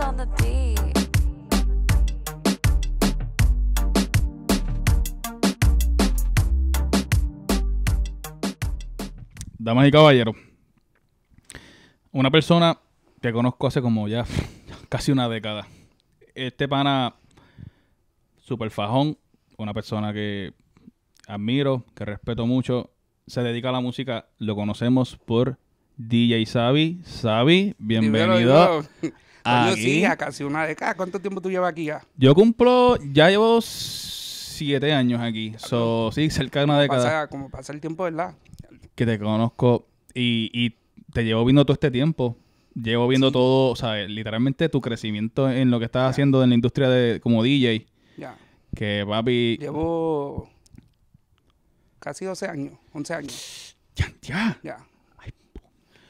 on the beat. Damas y caballeros, una persona que conozco hace como ya casi una década. Este pana super fajón, una persona que admiro, que respeto mucho, se dedica a la música, lo conocemos por DJ Sabi. Sabi, bienvenido. Yo sí, a casi una década. ¿Cuánto tiempo tú llevas aquí ya? Yo cumplo, ya llevo siete años aquí. So, sí, cerca de una década. Pasa, como pasa el tiempo, ¿verdad? Que te conozco y, te llevo viendo todo este tiempo. Llevo viendo todo, o sea, Literalmente tu crecimiento en lo que estás haciendo en la industria de como DJ. Ya. Que papi. Llevo casi 12 años, 11 años. Ya, ya. Ya.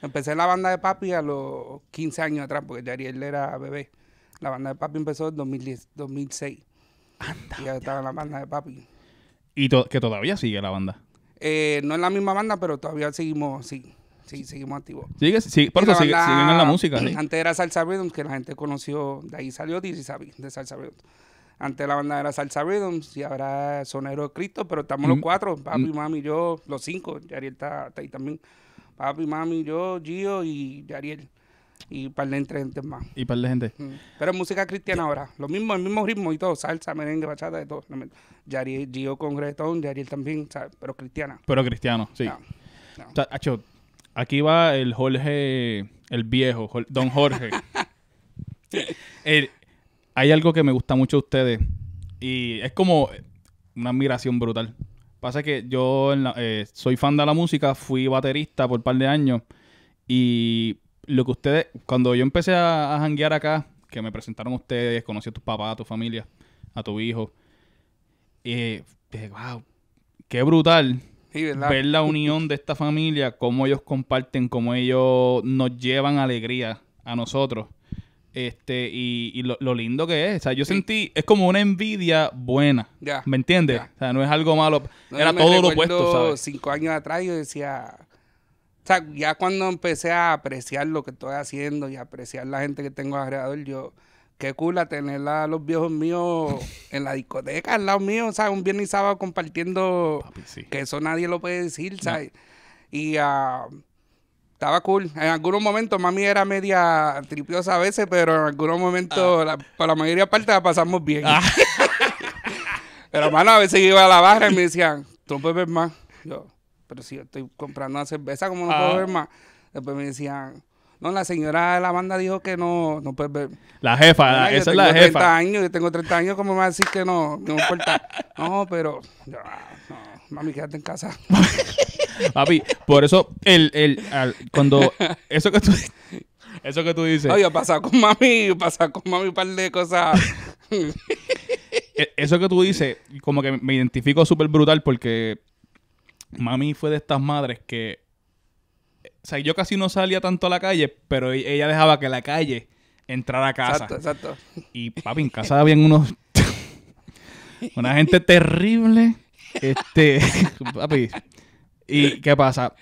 Empecé en la banda de papi a los 15 años atrás, porque ya Ariel era bebé. La banda de papi empezó en 2010, 2006. ya estaba en la banda de papi. ¿Y que todavía sigue la banda? Eh, no es la misma banda, pero todavía seguimos, sí. Sí, seguimos activos. por qué? en la música. Antes era Salsa Rhythms, que la gente conoció, de ahí salió Dizzy de Salsa Rhythms. Antes la banda era Salsa Rhythms y ahora Sonero de Cristo, pero estamos los mm. cuatro, papi, mm. mami y yo, los cinco, Jariel está, está ahí también. Papi, mami, yo, Gio y Ariel. Y para de entre gente más. Y par de gente. Pero música cristiana ahora. Lo mismo, el mismo ritmo y todo. Salsa, merengue, bachata, de todo. Yariel, Gio con Gretón, Yariel también, Pero cristiana. Pero cristiano, sí. aquí va el Jorge, el viejo, Don Jorge. hay algo que me gusta mucho de ustedes. Y es como una admiración brutal. Pasa que yo eh, soy fan de la música, fui baterista por un par de años y lo que ustedes, cuando yo empecé a, a acá, que me presentaron ustedes, conocí a tus papás, a tu familia, a tu hijo, eh, wow, qué brutal ver la unión de esta familia, cómo ellos comparten, cómo ellos nos llevan alegría a nosotros. Este, y, lo, lindo que es. O sea, yo sentí, es como una envidia buena. ¿Me entiendes? O sea, no es algo malo. Era todo lo opuesto, ¿sabes? Cinco años atrás yo decía. O sea, ya cuando empecé a apreciar lo que estoy haciendo y apreciar la gente que tengo alrededor, yo. Qué cool tener a los viejos míos en la discoteca, al lado mío, o sea, un viernes y sábado compartiendo. Que eso nadie lo puede decir, ¿sabes? Y. a ah, estaba cool. En algunos momentos, mami era media tripiosa a veces, pero en algunos momentos, para ah. la, por la mayoría de parte, la pasamos bien. Ah. pero, mano, a veces iba a la barra y me decían, tú no puedes ver más. Yo, pero si yo estoy comprando una cerveza, ¿cómo no puedo ah. ver más? Después me decían, no, la señora de la banda dijo que no, no puedes ver. La jefa, esa es la jefa. Yo tengo 30 años, yo tengo 30 años, ¿cómo me va a decir que no? No importa. no, pero. no. Mami, quédate en casa. Papi, por eso, el, el, cuando. Eso que tú. Eso que tú dices. Oye, pasa con mami, pasa con mami un par de cosas. E, eso que tú dices, como que me identifico súper brutal porque. Mami fue de estas madres que. O sea, yo casi no salía tanto a la calle, pero e, ella dejaba que la calle entrara a casa. Exacto, exacto. Y papi, en casa había unos. una gente terrible. Este, papi. ¿Y qué pasa?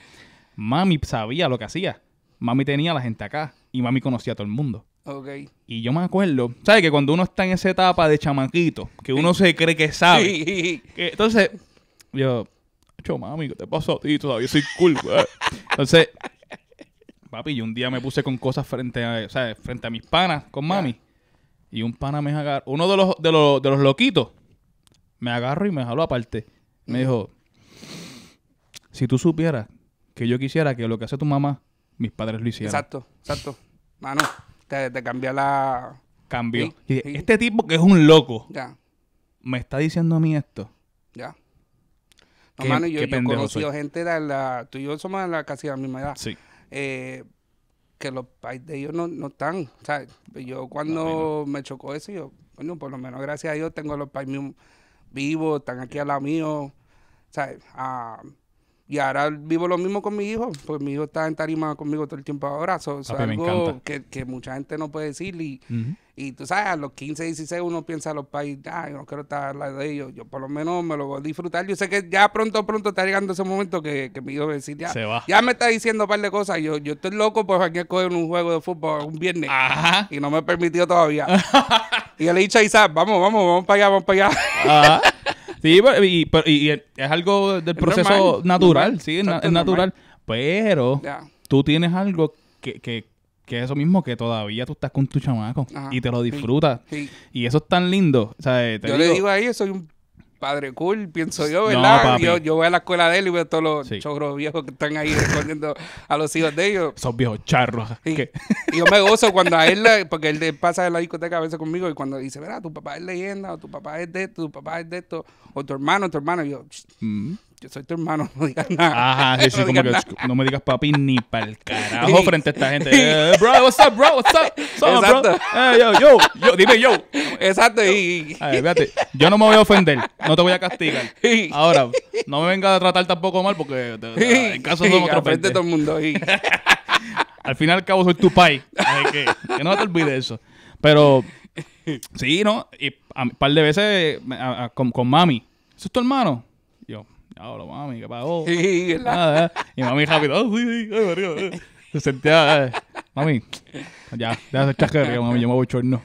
Mami sabía lo que hacía. Mami tenía a la gente acá y mami conocía a todo el mundo. Ok Y yo me acuerdo, ¿sabes? Que cuando uno está en esa etapa de chamaquito, que uno se cree que sabe. Sí. entonces, yo, yo, mami, ¿qué te pasó a ti? Todavía soy cool, Entonces, papi, yo un día me puse con cosas frente a, ¿sabes? frente a mis panas, con mami. Y un pana me agarró, uno de los, de los, de los loquitos, me agarro y me jaló aparte. Me dijo, si tú supieras que yo quisiera que lo que hace tu mamá, mis padres lo hicieran. Exacto, exacto. Mano, te, te cambia la... Cambio. y Este tipo que es un loco. Ya. Me está diciendo a mí esto. Ya. No, mano, yo, he conocido gente de la... Tú y yo somos de la, casi de la misma edad. Sí. Eh, que los pais de ellos no, están. O sea, yo cuando me chocó eso, yo, bueno, por lo menos gracias a Dios tengo los pais mismos vivo, están aquí a la mío. ¿sabes? Ah, y ahora vivo lo mismo con mi hijo, pues mi hijo está en tarima conmigo todo el tiempo ahora. So, algo que, mucha gente no puede decir y, y tú sabes, a los 15, 16 uno piensa a los países, ah, yo no quiero estar al de ellos. Yo por lo menos me lo voy a disfrutar. Yo sé que ya pronto, pronto está llegando ese momento que, que mi hijo a decir, ya, Se va. ya me está diciendo un par de cosas. Yo, yo estoy loco por aquí coger un juego de fútbol un viernes. Ajá. Y no me he permitido todavía. y yo le he dicho a Isaac, vamos, vamos, vamos para allá, vamos para allá. Ajá. Sí, y, es algo del proceso natural, sí, es, natural. Pero tú tienes algo que, que que es eso mismo, que todavía tú estás con tu chamaco y te lo disfrutas. Y eso es tan lindo. Eh, yo le digo a ellos, soy un padre cool, pienso yo, ¿verdad? yo, voy a la escuela de él y veo todos los chorros viejos que están ahí escondiendo a los hijos de ellos. Son viejos charros. Y, yo me gozo cuando a él, porque él pasa de la discoteca a veces conmigo y cuando dice, verá, tu papá es leyenda, o tu papá es de esto, tu papá es de esto, o tu hermano, tu hermano, yo, yo soy tu hermano, no digas nada. Ajá, sí, sí, como que no me digas papi ni para el carajo frente a esta gente. Eh, bro, what's up, bro, what's up? Eh, yo, yo, yo, dime yo. Exacto. Y... A ver, fíjate, yo no me voy a ofender, no te voy a castigar. Ahora, no me vengas a tratar tampoco mal porque en caso somos otro frente de todo el mundo. Y... al final y al cabo soy tu pai. Así que, que no te olvides eso. Pero, sí, ¿no? Y un par de veces con, con mami. ¿Eso es tu hermano? diablo, mami, ¿qué pagó? Sí, ¿eh? y mami rápido, oh, sí, sí, marido. Eh". Se sentía, eh, mami, ya, ya hacer chasquería, mami, yo me voy chorno.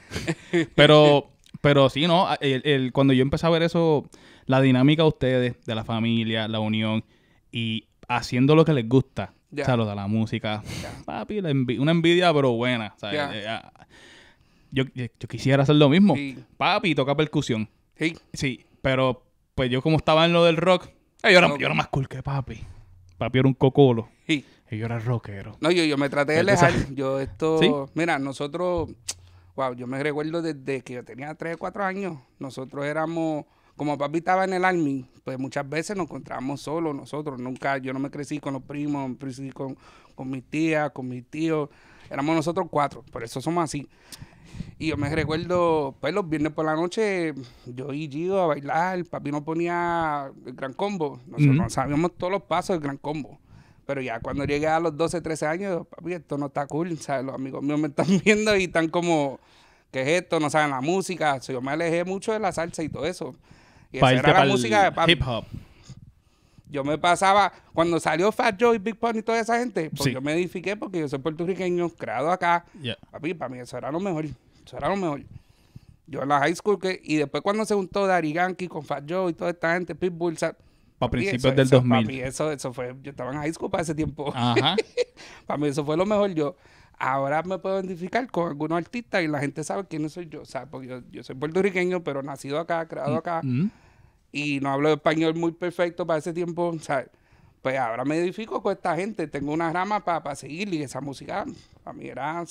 Pero, pero sí, ¿no? El, el, cuando yo empecé a ver eso, la dinámica de ustedes, de la familia, la unión y haciendo lo que les gusta, o sea, lo de la música, papi, la una envidia, pero buena, ah, Yo, yo, quisiera hacer lo mismo. Papi toca percusión. Sí. Sí, pero pues yo como estaba en lo del rock, yo era, yo era más cool que papi. Papi era un cocolo. Y yo era rockero. No, yo, yo me traté de alejar. Yo esto... Mira, nosotros... Wow, yo me recuerdo desde que yo tenía 3 o 4 años. Nosotros éramos... Como papi estaba en el army, pues muchas veces nos encontrábamos solos nosotros. Nunca... Yo no me crecí con los primos, me crecí con, con mis tías, con mis tíos. Éramos nosotros cuatro. Por eso somos así. Y yo me recuerdo, pues los viernes por la noche, yo y Gido a bailar, papi nos ponía el gran combo. Nosotros mm sabíamos todos los pasos del gran combo. Pero ya cuando llegué a los 12, 13 años, papi, esto no está cool, ¿sabes? Los amigos míos me están viendo y están como, ¿qué es esto? No saben la música. yo me alejé mucho de la salsa y todo eso. Y esa era la música de papi yo me pasaba, cuando salió Fat Joe y Big Pun y toda esa gente, pues yo me edifiqué porque yo soy puertorriqueño, creado acá. Yeah. Papi, para mí eso era lo mejor. Eso era lo mejor. Yo en la high school, que, y después cuando se juntó Dari con Fat Joe y toda esta gente, Pitbull, A principios del 2000. eso, eso fue, yo estaba en high school para ese tiempo. para mí eso fue lo mejor. Yo ahora me puedo identificar con algunos artistas y la gente sabe quién soy yo. O sea, porque yo, yo soy puertorriqueño, pero nacido acá, creado mm, acá. Mm y no hablo español muy perfecto para ese tiempo, ¿sabes? pues ahora me edifico con esta gente, tengo una rama para seguir y esa música, Para mí era,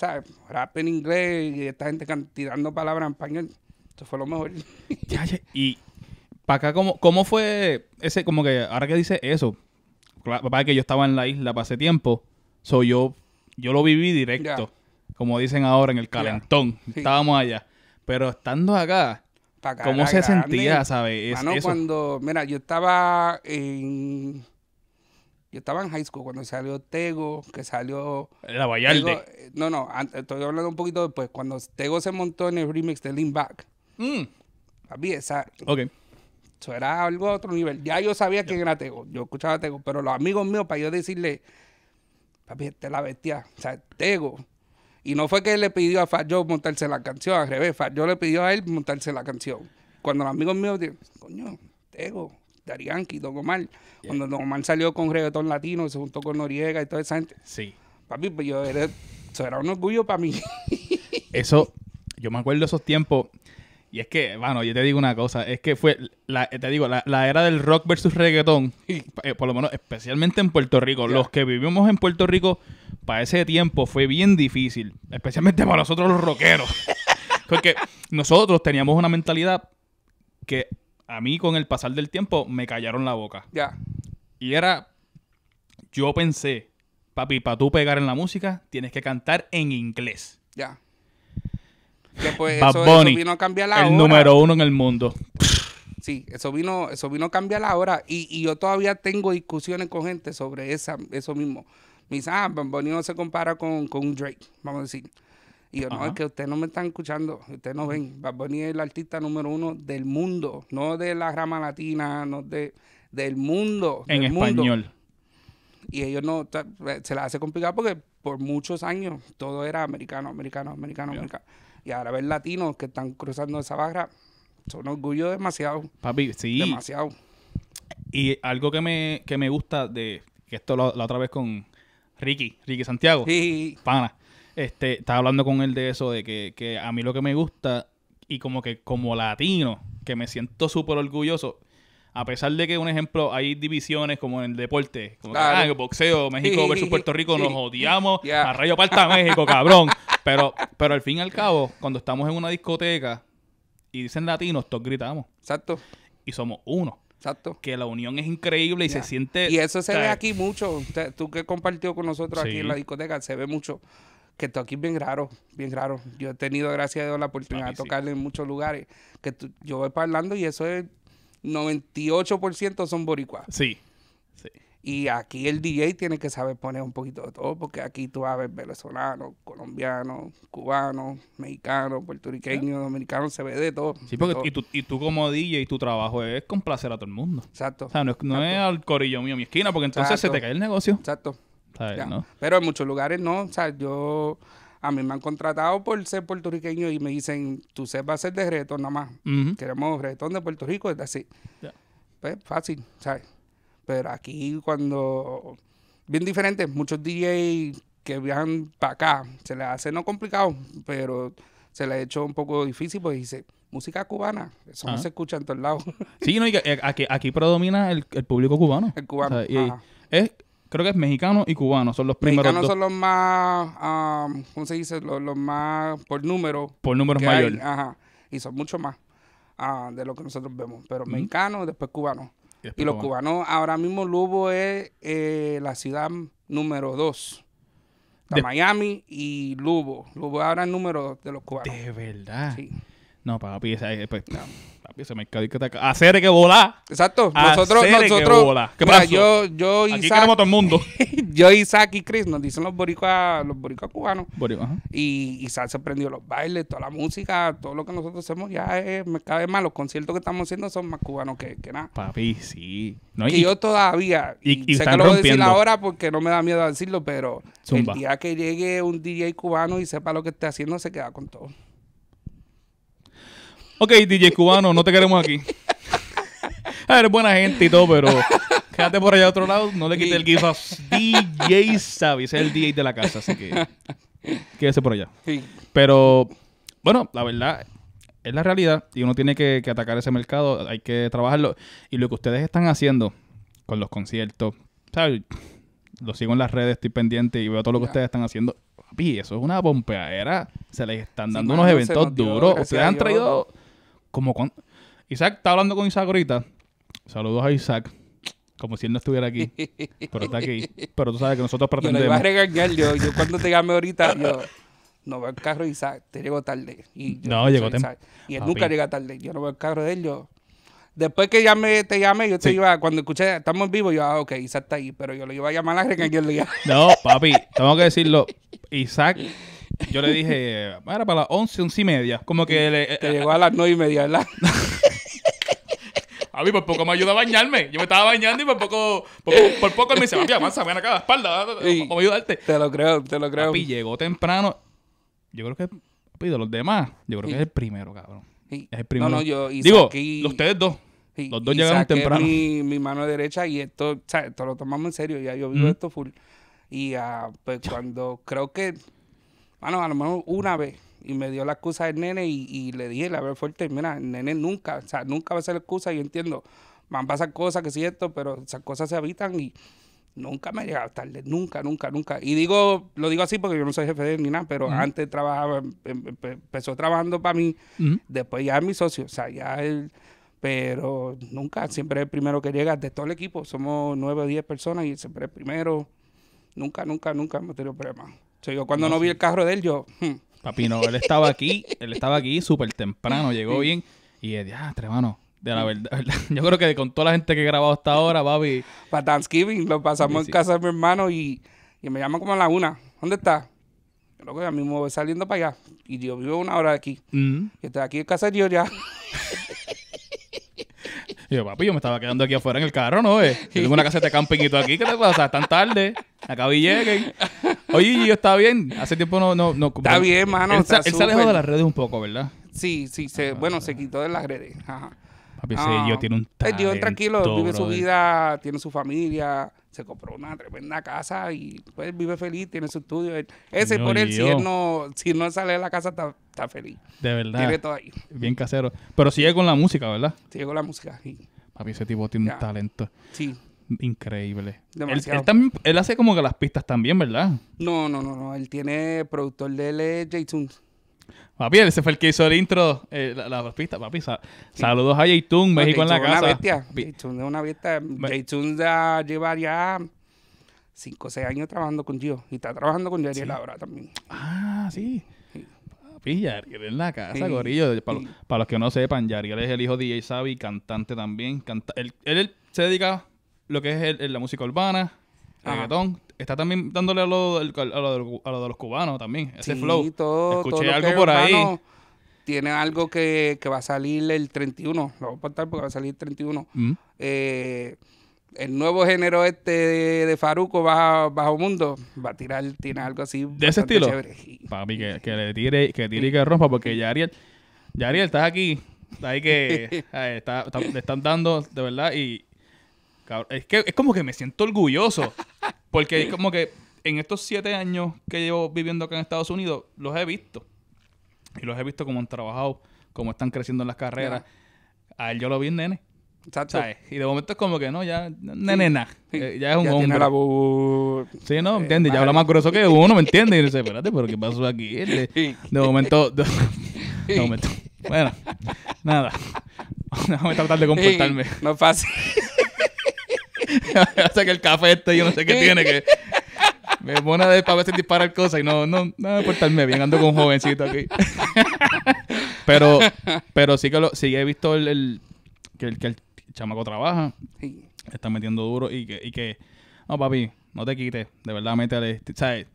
Rap en inglés y esta gente tirando palabras en español. Eso fue lo mejor. Y para acá, ¿cómo, ¿cómo fue ese, como que ahora que dice eso? Para que yo estaba en la isla para ese tiempo, soy yo, yo lo viví directo, como dicen ahora en el calentón, estábamos allá. Pero estando acá, ¿Cómo se sentía, sabes? eso. cuando, mira, yo estaba en... Yo estaba en high school cuando salió Tego, que salió... La Vallarde. Eh, no, no, estoy hablando un poquito después. Cuando Tego se montó en el remix de Lean Back. Mm. Papi, esa... Eso era algo de otro nivel. Ya yo sabía quién era Tego. Yo escuchaba a Tego. Pero los amigos míos, para yo decirle... Papi, te la bestia. O sea, Tego y no fue que él le pidió a Fat Joe montarse la canción, al revés, Fat Joe le pidió a él montarse la canción. Cuando los amigos míos dicen, coño, Tego, Darianki, Don Omar, cuando Don Omar salió con reggaetón latino, se juntó con Noriega y toda esa gente. Sí. Papi, pues yo era, eso era un orgullo para mí. eso, yo me acuerdo de esos tiempos. Y es que, bueno, yo te digo una cosa, es que fue, la, te digo, la, era del rock versus reggaetón, eh, por lo menos especialmente en Puerto Rico, los que vivimos en Puerto Rico, para ese tiempo fue bien difícil, especialmente para nosotros los rockeros. Porque nosotros teníamos una mentalidad que a mí con el pasar del tiempo me callaron la boca. Ya. Y era, yo pensé, papi, para tú pegar en la música tienes que cantar en inglés. Ya. Después pues, eso, vino a cambiar la el número uno en el mundo. Sí, eso vino, eso vino a cambiar la hora. Y, y yo todavía tengo discusiones con gente sobre esa, eso mismo. Me dice, ah, no se compara con, con Drake, vamos a decir. Y yo, no, es que ustedes no me están escuchando, ustedes no ven. Bad es el artista número uno del mundo, no de la rama latina, no de, del mundo. En español. Y ellos no, se la hace complicado porque por muchos años todo era americano, americano, americano, americano. Y ahora ver latinos que están cruzando esa barra, son orgullo demasiado. Papi, sí. Demasiado. Y algo que me, me gusta de, que esto la otra vez con, Ricky, Ricky Santiago. Pana. Este, estaba hablando con él de eso, de que, a mí lo que me gusta, y como que como latino, que me siento súper orgulloso, a pesar de que, un ejemplo, hay divisiones como en el deporte, como el ah, boxeo, México versus Puerto Rico, nos odiamos, a rayo parta México, cabrón. Pero, pero al fin y al cabo, cuando estamos en una discoteca y dicen latinos, todos gritamos. Exacto. Y somos uno. Exacto. Que la unión es increíble y se siente. Y eso se ve aquí mucho. Tú que compartió con nosotros aquí en la discoteca, se ve mucho. Que esto aquí es bien raro, bien raro. Yo he tenido, gracias a Dios, la oportunidad de tocarle en muchos lugares. Que yo voy parlando y eso es 98% son boricuas. Sí. Sí. Y aquí el DJ tiene que saber poner un poquito de todo, porque aquí tú vas a ver venezolano, colombiano, cubanos, mexicano puertorriqueño dominicano se ve de todo. Sí, porque Y, tú, y tú como DJ, tu trabajo es complacer a todo el mundo. Exacto. O sea, no, es, no es al corillo mío, mi esquina, porque entonces se te cae el negocio. Exacto. Pero en muchos lugares no. O sea, yo... A mí me han contratado por ser puertorriqueño y me dicen, tú a ser de reggaetón nada más. Queremos reggaetón de Puerto Rico, es así. Pues fácil, ¿sabes? pero aquí cuando... Bien diferente, muchos DJs que viajan para acá, se les hace no complicado, pero se les ha hecho un poco difícil, pues dice, música cubana, eso no ah. se escucha en todos lados. Sí, no, eh, aquí, predomina el, público cubano. El cubano, creo que es mexicano y cubano, son los primeros Mexicanos son los más, ¿cómo se dice? Los, más, por número. Por número mayor. ajá, y son mucho más. Ah, de lo que nosotros vemos, pero mexicano y después cubano. Y, los cubanos, ahora mismo Lugo es eh, la ciudad número dos. de... Miami y Lugo. Lugo ahora es número dos de los cubanos. De verdad. No, papi, esa espectacular. Pues, ese que Hacer que volar Exacto. Nosotros, nosotros. Que yo, yo, Aquí Isaac, todo el mundo. yo, Isaac y Chris nos dicen los boricuas, los boricuas cubanos. y Isaac se prendió los bailes, toda la música, todo lo que nosotros hacemos ya es cada más. Los conciertos que estamos haciendo son más cubanos que, que nada. Papi, sí. y, yo todavía. Y, sé que lo voy a decir ahora porque no me da miedo decirlo, pero el día que llegue un DJ cubano y sepa lo que está haciendo, se queda con todo. Ok, DJ cubano, no te queremos aquí. A ah, ver, buena gente y todo, pero quédate por allá a otro lado. No le quites el gif DJ Sabi. es el DJ de la casa, así que quédese por allá. Pero, bueno, la verdad es la realidad y uno tiene que, atacar ese mercado. Hay que trabajarlo. Y lo que ustedes están haciendo con los conciertos, ¿sabes? Lo sigo en las redes, estoy pendiente y veo todo lo que ustedes están haciendo. Papi, eso es una pompeadera. Se les están dando unos eventos duros. Ustedes han traído como cuando Isaac está hablando con Isaac ahorita. Saludos a Isaac. Como si él no estuviera aquí. Pero está aquí. Pero tú sabes que nosotros pretendemos. Yo no iba a regañar. Yo, yo cuando te llamé ahorita, yo no veo el carro Isaac. Te llego tarde. Y yo no, llegó tarde. Y él ah, nunca llega tarde. Yo no veo el carro de él. Yo. Después que te llamé, yo te iba, cuando escuché, estamos en vivo, yo, ah, ok, Isaac está ahí, pero yo lo iba a llamar a regañarle No, papi, tengo que decirlo. Isaac Yo le dije, era para las once, once y media. Como que le, eh, Te eh, llegó a las 9 y media, ¿verdad? A mí por poco me ayuda a bañarme. Yo me estaba bañando y por poco, por, poco me dice, papi, avanza, ven acá a la espalda, vamos a ayudarte. Te lo creo, te lo creo. Papi llegó temprano. Yo creo que, papi, de los demás, yo creo que es el primero, cabrón. Es el primero. No, no, yo Digo, los ustedes dos. Los dos llegaron temprano. Mi, mi mano derecha y esto, o sea, esto lo tomamos en serio. Ya yo vivo esto full. Y uh, pues cuando creo que mano, a lo mejor una vez. Y me dio la excusa del nene y, le dije, la vez fuerte, mira, el nene nunca, o sea, nunca va a ser excusa. Yo entiendo, van a pasar cosas, que es cierto, pero esas cosas se habitan y nunca me llega llegado tarde, nunca, nunca, nunca. Y digo, lo digo así porque yo no soy jefe de él ni nada, pero antes trabajaba, em, em, em, empezó trabajando para mí, después ya es mi socio, o sea, ya él, pero nunca, siempre es el primero que llega de todo el equipo, somos nueve o diez personas y siempre es el primero, nunca, nunca, nunca hemos tenido problemas yo cuando no, vi el carro de él, yo... papino hmm. Papi, no, él estaba aquí, él estaba aquí súper temprano, llegó bien. Y él, ah, hermano, de la verdad, yo creo que con toda la gente que he grabado hasta ahora, papi... Para Thanksgiving lo pasamos en casa de mi hermano y, me llama como a la una. ¿Dónde está? Yo a mí me voy saliendo para allá. Y yo vivo una hora de aquí. Mm. Y estoy aquí en casa de yo ya. yo, papi, yo me estaba quedando aquí afuera en el carro, ¿no? Eh? Yo tengo una caseta de camping y aquí, ¿qué te pasa? Tan tarde. Acá y lleguen. Oye, yo está bien. Hace tiempo no. no, no está bien, mano. Él, se alejó de las redes un poco, ¿verdad? Sí, sí. Se, ah, bueno, ah. se quitó de las redes. Papi, ese yo ah, tiene un pues, talento, El tranquilo, vive su vida, tiene su familia se compró una tremenda casa y pues vive feliz, tiene su estudio. Ese por él, si no, si no sale de la casa, está, feliz. De verdad. Tiene todo ahí. Bien casero. Pero sigue con la música, ¿verdad? Sigue con la música, sí. Papi, ese tipo tiene un talento. Sí. Increíble. Demasiado. Él, hace como que las pistas también, ¿verdad? No, no, no, no. Él tiene productor de él, J-Tunes. Papi, ese fue el que hizo el intro, eh, la, pista. Papi, saludos a Jaytun, México en la casa. Una bestia. es una bestia. Jaytun ya lleva ya 5 o 6 años trabajando con Gio. Y está trabajando con Yariel ahora también. Ah, sí. sí. Papi, Yariel en la casa, gorillo. Para, los que no sepan, Yariel es el hijo de DJ Sabi, cantante también. él, se dedica a lo que es la música urbana, reggaetón, está también dándole a lo, a lo, a lo de los cubanos también, ese flow. Escuché algo por ahí. Tiene algo que, va a salir el 31, lo voy a aportar porque va a salir el 31. Mm. Eh, el nuevo género este de, Faruco bajo, bajo, mundo va a tirar tiene algo así de ese estilo Para mí que, le tire que tire y que rompa porque ya Ariel ya Ariel estás aquí ahí que le están dando de verdad y es que es como que me siento orgulloso. Porque es como que en estos siete años que llevo viviendo acá en Estados Unidos, los he visto. Y los he visto como han trabajado, cómo están creciendo en las carreras. A él yo lo vi en nene. Exacto. Y de momento es como que no, ya, nene, eh, ya es un hombre. Sí, no, eh, entiende ya habla más grueso que uno, ¿me entiendes? Y dice, espérate, pero ¿qué pasó aquí? Este, de, momento. De, de, momento. Bueno, nada. Déjame tratar de comportarme. no pasa Hasta que el café este, yo no sé qué tiene, que me pone de, ver si disparar cosas y no, no, no bien, ando con un jovencito aquí. pero, pero sí que lo, sí he visto el, el que, el, que el chamaco trabaja, está metiendo duro y que, y que, no papi, no te quites, de verdad métele, ¿sabes?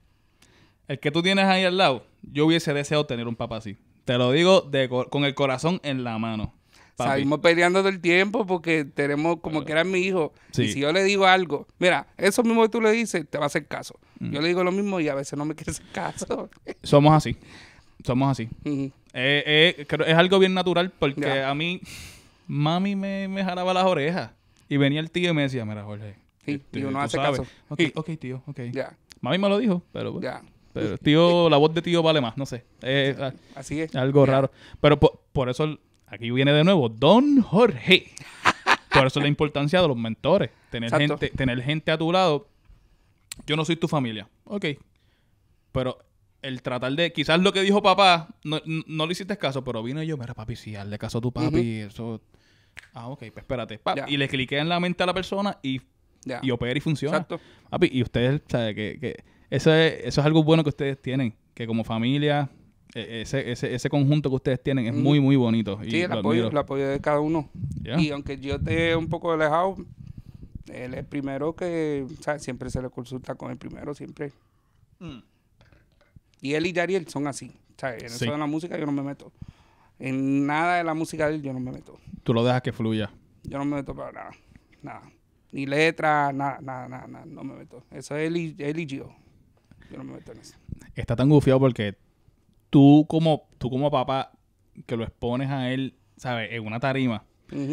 El que tú tienes ahí al lado, yo hubiese deseado tener un papá así. Te lo digo de, con el corazón en la mano. Papi. Salimos peleando todo el tiempo porque tenemos como que era mi hijo. Y si yo le digo algo, mira, eso mismo que tú le dices, te va a hacer caso. Mm. Yo le digo lo mismo y a veces no me quiere hacer caso. Somos así. Somos así. Eh, eh, es algo bien natural porque a mí, mami me, jalaba las orejas. Y venía el tío y me decía, mira, Jorge. Sí, tío, y este, hace caso. Ok, tío, ok. Mami me lo dijo, pero pues, Pero tío, la voz de tío vale más, no sé. Eh, así es. Algo raro. Pero por, por eso aquí viene de nuevo Don Jorge. Por eso es la importancia de los mentores. Tener gente, tener gente a tu lado. Yo no soy tu familia. Ok. Pero el tratar de. Quizás lo que dijo papá, no, no le hiciste caso, pero vino yo, mira, papi, si hazle caso a tu papi, eso. Ah, ok, pues espérate. Y le cliqué en la mente a la persona y, y opera y funciona. Exacto. Papi, y ustedes, ¿sabe? Que, eso, es, eso es algo bueno que ustedes tienen. Que como familia, e, ese, ese, ese conjunto que ustedes tienen es mm. muy, muy bonito. Sí, el, apoyo, el apoyo, de cada uno. Y aunque yo esté un poco alejado, él es el primero que, siempre se le consulta con el primero, siempre. Mm. Y él y Dariel son así. O en eso de la música yo no me meto. En nada de la música de él yo no me meto. Tú lo dejas que fluya. Yo no me meto para nada. Nada. Ni letras, nada, nada, nada, No me meto. Eso es él y, él yo. Yo no me meto en eso. Está tan gufiado porque tú como, tú como papá que lo expones a él, ¿sabes? En una tarima.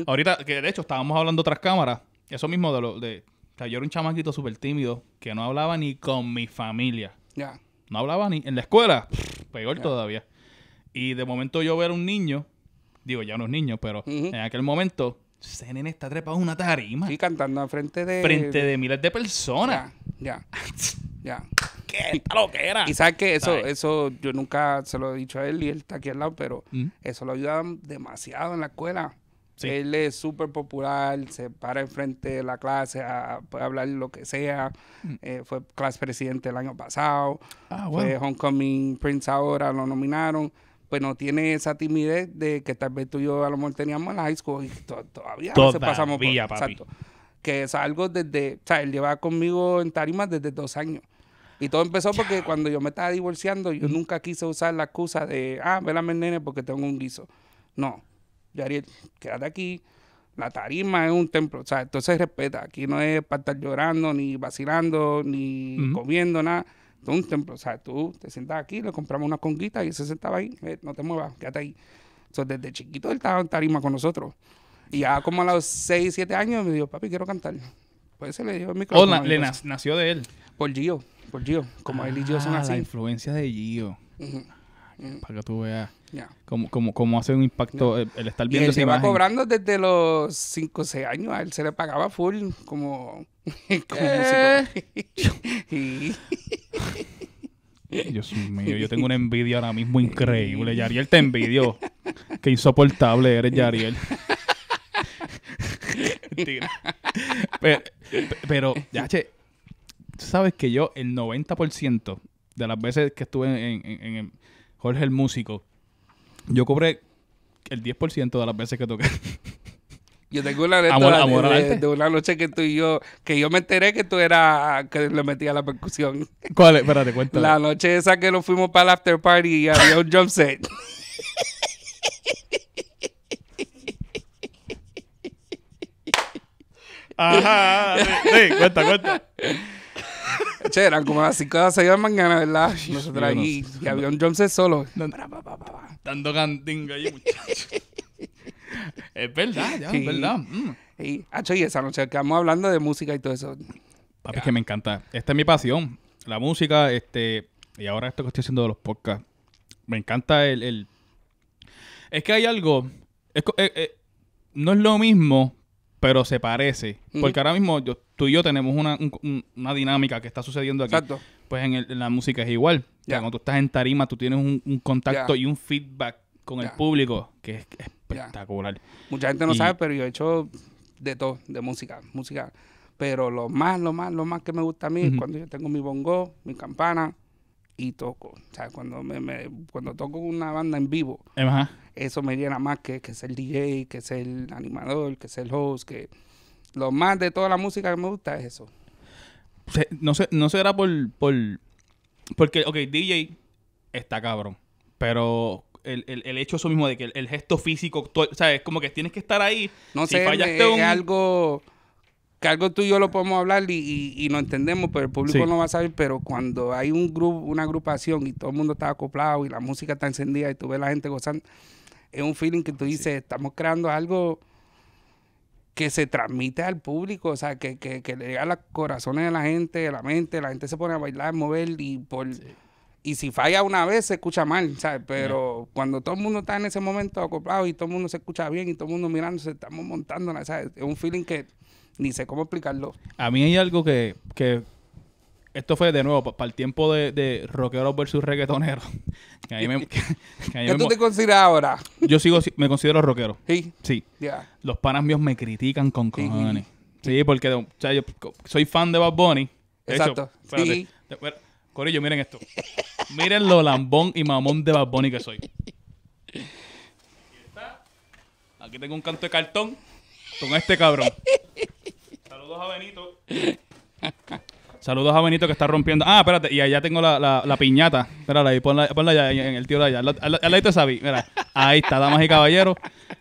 Ahorita, que de hecho estábamos hablando otras cámaras, eso mismo de lo de... O sea, yo era un chamaquito súper tímido que no hablaba ni con mi familia. Ya. No hablaba ni en la escuela. peor todavía. Y de momento yo ver a un niño, digo, ya no niños niño, pero en aquel momento, se está trepado en una tarima. y cantando frente de... Frente de miles de personas. ya. ya. quizá y sabes que eso, eso yo nunca se lo he dicho a él y él está aquí al lado, pero mm. eso lo ayudaban demasiado en la escuela. Él es súper popular, se para enfrente de la clase, a, puede hablar lo que sea. Mm. Eh, fue clase presidente el año pasado. Ah, fue Homecoming Prince ahora, lo nominaron. Pues no tiene esa timidez de que tal vez tú y yo a lo mejor teníamos en la high school y todavía, todavía se pasamos por. Que es algo desde. O sea, él lleva conmigo en tarimas desde dos años. Y todo empezó porque cuando yo me estaba divorciando, yo nunca quise usar la excusa de, ah, vela el nene porque tengo un guiso. No, Yo haría, quédate aquí. La tarima es un templo, o sea, entonces respeta. Aquí no es para estar llorando, ni vacilando, ni comiendo, nada. es un templo, o sea, tú te sentas aquí, le compramos unas conguitas y se sentaba ahí, eh, no te muevas, quédate ahí. Entonces, desde chiquito él estaba en tarima con nosotros. Y ya como a los 6, 7 años me dijo, papi, quiero cantar. Pues se le dio el micrófono. Oh, le nació de él. Por Gio por Gio. Como ah, él y yo son ah, así. La influencia de Gio. Para que tú veas yeah. cómo, hace un impacto el, estar viendo y él esa va cobrando desde los 5 o 6 años. A él se le pagaba full como, como eh. y... Dios mío, yo tengo una envidia ahora mismo increíble. Yariel te envidió. Qué insoportable eres, Yariel. pero, pero, ya, che, sabes que yo el 90% de las veces que estuve en, Jorge el Músico, yo cobré el 10% de las veces que toqué. Yo tengo una de, una noche que tú y yo, que yo me enteré que tú era que le metía la percusión. ¿Cuál es? Espérate, cuéntame. La noche esa que nos fuimos para el after party y había un jump set. Ajá. Sí, cuenta, cuenta che, eran como las 5 de la mañana, ¿verdad? Nosotros allí, y había un drum solo. Dando cantinga allí, muchachos. es verdad, ya, es verdad. Mm. Y, esa noche acabamos hablando de música y todo eso. Papi, es que me encanta. Esta es mi pasión. La música, este. Y ahora esto que estoy haciendo de los podcasts. Me encanta el. Es que hay algo. Eh, eh, no es lo mismo, pero se parece. Porque ahora mismo yo tú y yo tenemos una, dinámica que está sucediendo aquí. Exacto. Pues en, la música es igual. cuando tú estás en tarima, tú tienes un, contacto y un feedback con el público que es espectacular. Mucha gente no sabe, pero yo he hecho de todo, de música, música. Pero lo más, lo más, lo más que me gusta a mí es cuando yo tengo mi bongo, mi campana y toco. O sea, cuando, me, cuando toco una banda en vivo, eso me llena más que, que ser DJ, que ser animador, que ser host, que lo más de toda la música que me gusta es eso. no, sé, no será por, por... Porque, ok, DJ está cabrón, pero el, el, hecho eso mismo de que el, gesto físico, O sea, es Como que tienes que estar ahí. No si sé, fallaste algo que algo tú y yo lo podemos hablar y, y, entendemos, pero el público no va a saber, pero cuando hay un grupo, una agrupación y todo el mundo está acoplado y la música está encendida y tú ves a la gente gozando, es un feeling que tú dices, estamos creando algo que se transmite al público, o sea, que, le que llega a los corazones de la gente, de la mente, la gente se pone a bailar, a mover y por... Y si falla una vez se escucha mal, ¿sabes? Pero cuando todo el mundo está en ese momento acoplado y todo el mundo se escucha bien y todo el mundo mirándose, estamos montando, ¿sabes? Es un feeling que ni sé cómo explicarlo. A mí hay algo que, que esto fue de nuevo para el tiempo de, de rockeros versus reggaetoneros. ¿Qué tú te consideras ahora? Yo sigo, me considero rockero. Sí. Sí. Los panas míos me critican con cojones. Sí, porque o sea, yo soy fan de Bad Bunny. Exacto. sí. Corillo, miren esto. miren lo lambón y mamón de Bad Bunny que soy. Aquí está. Aquí tengo un canto de cartón con este cabrón. Saludos a Benito. Saludos a Benito que está rompiendo. Ah, espérate, y allá tengo la, la, piñata. Espérala ahí, ponla, ponla allá, en, el tío de allá. Al, te sabí. mira. Ahí está, damas y caballeros.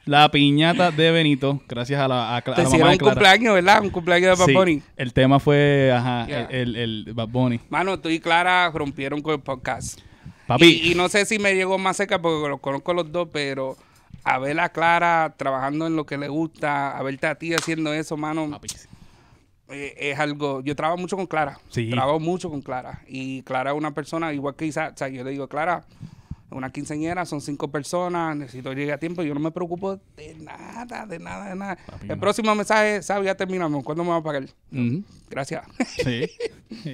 La piñata de Benito, gracias a la, a, la mamá de Clara. un cumpleaños, ¿verdad? Un cumpleaños de Bad Sí, el tema fue, ajá, el, el, Bad Bunny. Mano, tú y Clara rompieron con el podcast. Papi. Y, no sé si me llegó más cerca porque los conozco los dos, pero a ver a Clara trabajando en lo que le gusta, a verte a ti haciendo eso, mano. Papi, eh, es algo. Yo trabajo mucho con Clara. Trabajo mucho con Clara. Y Clara es una persona, igual que Isa, o sea, yo le digo, Clara, una quinceñera, son cinco personas, necesito llegar a tiempo, yo no me preocupo de nada, de nada, de nada. el próximo mensaje, ¿sabes? Ya terminamos, ¿cuándo me va a pagar? Gracias. Sí.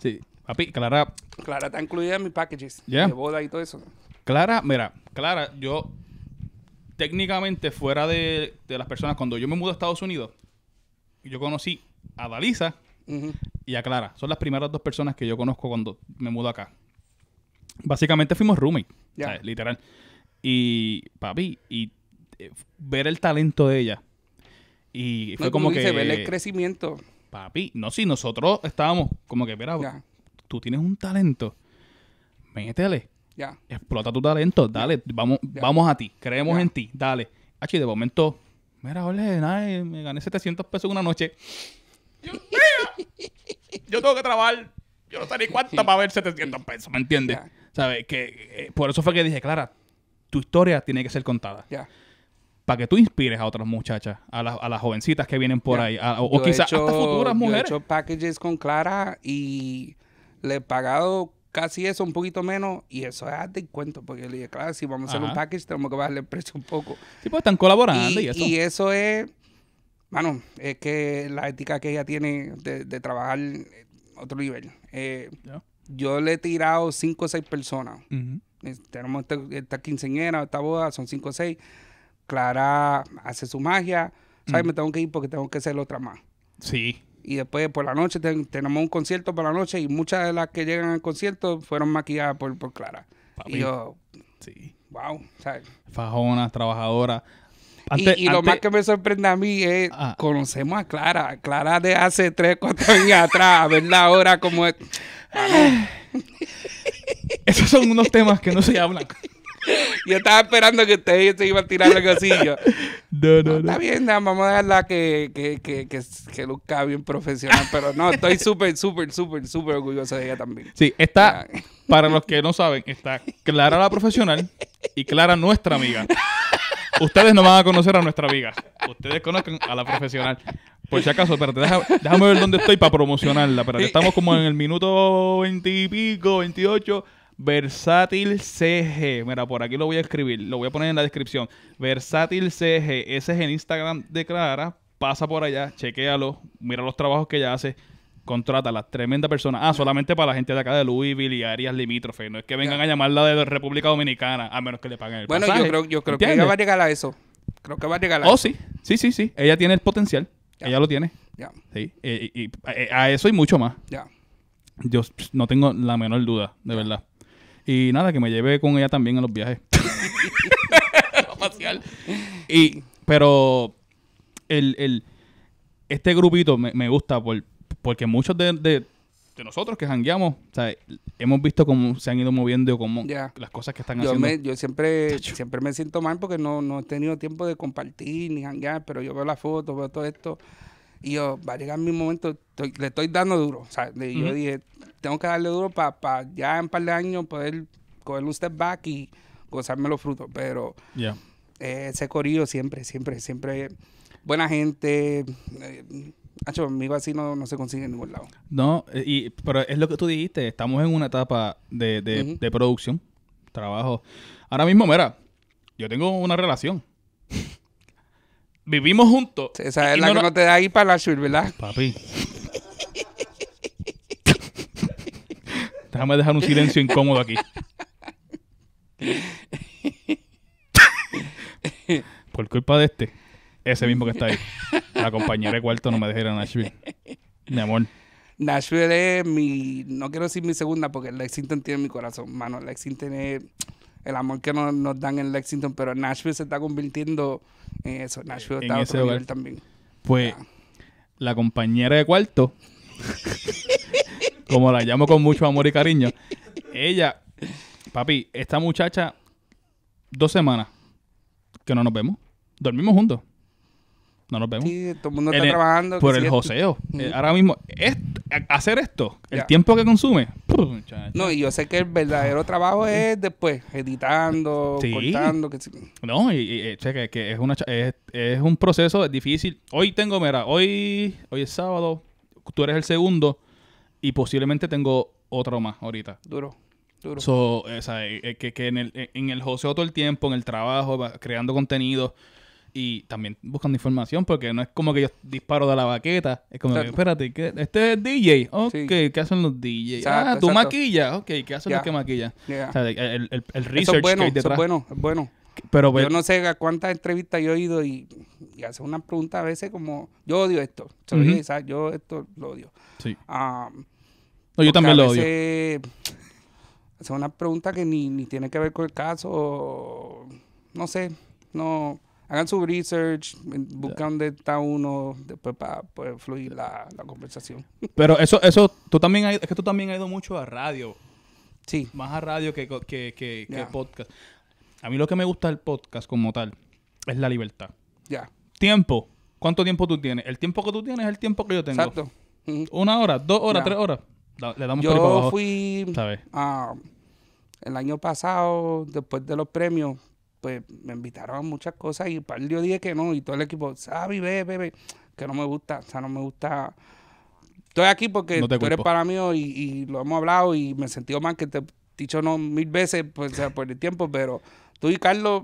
sí. Papi, Clara. Clara está incluida en mis packages de boda y todo eso. Clara, mira, Clara, yo técnicamente fuera de, de las personas, cuando yo me mudo a Estados Unidos, yo conocí a Dalisa y a Clara. Son las primeras dos personas que yo conozco cuando me mudo acá. Básicamente fuimos roommate, literal. Y, papi, y eh, ver el talento de ella. Y fue como, que... ver el crecimiento. Papi, no, si nosotros estábamos como que, mira, tú tienes un talento, métele. Ya Explota tu talento, dale, vamos, vamos a ti, creemos en ti, dale. H, de momento, mira, ole, eh, me gané 700 pesos en una noche. Yo tengo que trabajar. Yo no sé ni cuánto para ver 700 pesos, ¿me entiendes? ¿Sabes? Que, eh, por eso fue que dije, Clara, tu historia tiene que ser contada. Para que tú inspires a otras muchachas, a, las jovencitas que vienen por ahí, o, quizás hasta futuras mujeres. Yo he hecho packages con Clara y le he pagado casi eso, un poquito menos, y eso es de cuento, porque le dije, Clara si vamos a hacer un package, tenemos que bajarle el precio un poco. Sí, pues están colaborando y eso. Y eso es Mano, es que la ética que ella tiene de, trabajar eh, otro nivel. Eh, yo le he tirado cinco o seis personas. Tenemos este, esta, quinceñera, esta boda, son cinco o seis. Clara hace su magia. ¿Sabes? Me tengo que ir porque tengo que hacer otra más. Sí. Y después por la noche tenemos un concierto por la noche y muchas de las que llegan al concierto fueron maquilladas por, Clara. Y yo, sí. wow, Fajonas, trabajadoras y, lo más que me sorprende a mí es, ah. conocemos a Clara, Clara de hace tres, cuatro años atrás, a verla ahora como es. Esos son unos temas que no se hablan. Yo estaba esperando que ustedes se iban a tirar algo así. no, no, no, Está bien, vamos a dejarla que, que, que, que, que luzca bien profesional. pero no, estoy súper, súper, súper, súper orgulloso de ella también. Sí, está, para los que no saben, está Clara la profesional y Clara nuestra amiga. Ustedes no van a conocer a nuestra amiga. Ustedes conocen a la profesional. Por si acaso, espérate, déjame, ver dónde estoy para promocionarla. Pero estamos como en el minuto 20 y pico, 28. Versátil CG. Mira, por aquí lo voy a escribir. Lo voy a poner en la descripción. Versátil CG. Ese es en Instagram de Clara. Pasa por allá, chequéalo, mira los trabajos que ella hace. Contrata la tremenda persona. Ah, solamente para la gente de acá de Louisville y áreas limítrofes. No es que vengan a llamarla de República Dominicana, a menos que le paguen el precio. Bueno, yo creo, yo creo que ella va a llegar a eso. Creo que va a llegar a Oh, sí. Sí, sí, sí. Ella tiene el potencial. Ella lo tiene. Ya. Sí. Eh, y, eh, a eso y mucho más. Ya. Yo no tengo la menor duda, de verdad. Y nada, que me lleve con ella también a los viajes. y, pero el, este grupito me, me gusta por, porque muchos de, nosotros que jangueamos, o sea, hemos visto cómo se han ido moviendo, cómo las cosas que están yo haciendo. yo siempre, siempre me siento mal porque no, no he tenido tiempo de compartir ni janguear, pero yo veo las fotos, veo todo esto. Y yo, va a llegar mi momento, le estoy dando duro. yo dije, tengo que darle duro para ya en un par de años poder coger un step back y gozarme los frutos. Pero eh, ese corillo siempre, siempre, siempre, buena gente. Eh, Acho, amigo así no, no, se consigue en ningún lado. No, eh, y, pero es lo que tú dijiste, estamos en una etapa de, producción, trabajo. Ahora mismo, mira, yo tengo una relación. Vivimos juntos. Esa es la que te da ahí para la shirt, ¿verdad? Papi. Déjame dejar un silencio incómodo aquí. Por culpa de este, ese mismo que está ahí la compañera de cuarto no me dejara ir a Nashville. Mi amor. Nashville es mi, no quiero decir mi segunda porque Lexington tiene mi corazón, mano. Lexington es el amor que nos, dan en Lexington, pero Nashville se está convirtiendo en eso. Nashville está también. Pues la compañera de cuarto, como la llamo con mucho amor y cariño, ella, papi, esta muchacha, dos semanas que no nos vemos, dormimos juntos no nos vemos. Sí, todo el mundo está trabajando. Por el joseo. Eh, ahora mismo, hacer esto, el tiempo que consume. No, y yo sé que el verdadero trabajo es después, editando, cortando. No, y, eh, que es, es, un proceso difícil. Hoy tengo, mira, hoy, hoy es sábado, tú eres el segundo y posiblemente tengo otro más ahorita. Duro. Duro. So, sea, eh, que, en el, en el joseo todo el tiempo, en el trabajo, creando contenido y también buscando información porque no es como que yo disparo de la vaqueta Es como, espérate, este es DJ. Ok, ¿qué hacen los DJs? ah, tú maquillas. Ok, ¿qué hacen los que maquillan? O sea, el, el, el, research es bueno, que hay detrás. Eso es bueno, es bueno. Pero, yo no sé a cuántas entrevistas yo he ido y, y hace una pregunta a veces como, yo odio esto. ¿sabes? Yo esto lo odio. Sí. no, yo también lo odio. Hace una pregunta que ni, ni tiene que ver con el caso. No sé, no hagan su research, buscan dónde está uno, después para poder fluir la, conversación. Pero eso, eso, tú también hay, es que tú también has ido mucho a radio. Sí. Más a radio que, que, podcast. A mí lo que me gusta del podcast como tal es la libertad. Ya. Tiempo. ¿Cuánto tiempo tú tienes? El tiempo que tú tienes es el tiempo que yo tengo. Exacto. Una hora, dos horas, tres horas. Le damos yo fui el año pasado, después de los premios, pues me invitaron a muchas cosas y yo dije que no y todo el equipo, sabe ve, ve, que no me gusta, o sea, no me gusta. Estoy aquí porque tú eres para mí y, lo hemos hablado y me he sentido mal que te he dicho no mil veces pues, o por el tiempo, pero tú y Carlos,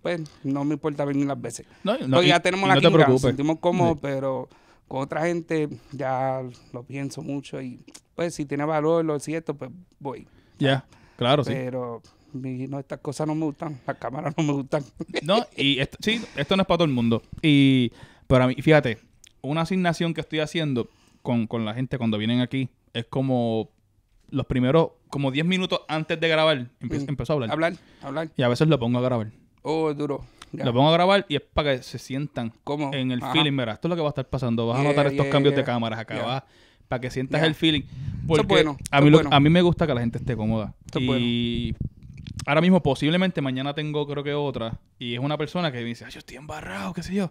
pues no me importa venir las veces. No, ya tenemos la no nos sentimos cómodos, pero con otra gente ya lo pienso mucho y pues si tiene valor, lo cierto pues voy. Ya, claro, sí. Pero no, estas cosas no me gustan, las cámaras no me gustan. No, y esto, sí, esto no es para todo el mundo. Y para mí, fíjate, una asignación que estoy haciendo con, la gente cuando vienen aquí es como los primeros, como 10 minutos antes de grabar, empiezo, a hablar. Hablar, hablar. Y a veces lo pongo a grabar. Oh, es duro. Lo pongo a grabar y es para que se sientan como en el feeling. Mira, esto es lo que va a estar pasando. Vas a notar estos cambios de cámaras acá. para que sientas el feeling. Porque bueno, a, mí a mí me gusta que la gente esté cómoda. y bueno ahora mismo posiblemente mañana tengo creo que otra y es una persona que dice, Ay, ah, yo estoy embarrado, qué sé yo.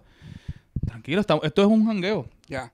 Tranquilo, esto es un jangueo. Ya.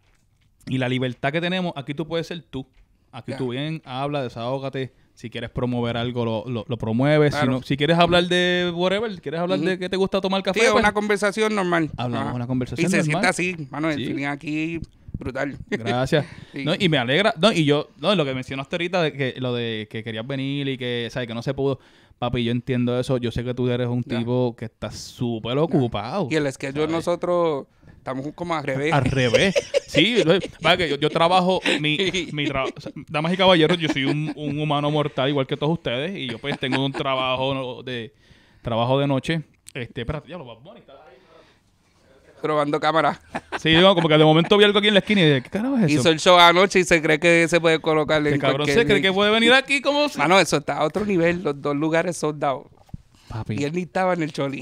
Y la libertad que tenemos, aquí tú puedes ser tú. Aquí tú bien, habla, desahógate. Si quieres promover algo, lo, promueves. Si, quieres hablar de whatever, quieres hablar de que te gusta tomar café. Sí, pues. una conversación normal. Hablamos una conversación normal. Y se sienta así, mano, aquí brutal. Gracias. y me alegra. No, y yo, no, lo que mencionaste ahorita, de que, lo de que querías venir y que, ¿sabes? Que no se pudo. Papi, yo entiendo eso. Yo sé que tú eres un tipo que está súper ocupado. Y el es que yo nosotros estamos como al revés. Al revés. Sí, que yo, trabajo, mi, mi trabajo. damas y caballeros, yo soy un, humano mortal igual que todos ustedes y yo pues tengo un trabajo de trabajo de noche. Este, espérate, ya lo vas a probando cámara. Sí, como que de momento vi algo aquí en la esquina y dije, ¿qué carajo es eso? Hizo el show anoche y se cree que se puede colocarle. el cabrón se cree que puede venir aquí como... Mano, eso está a otro nivel. Los dos lugares soldados. Papi. Y él ni estaba en el choli.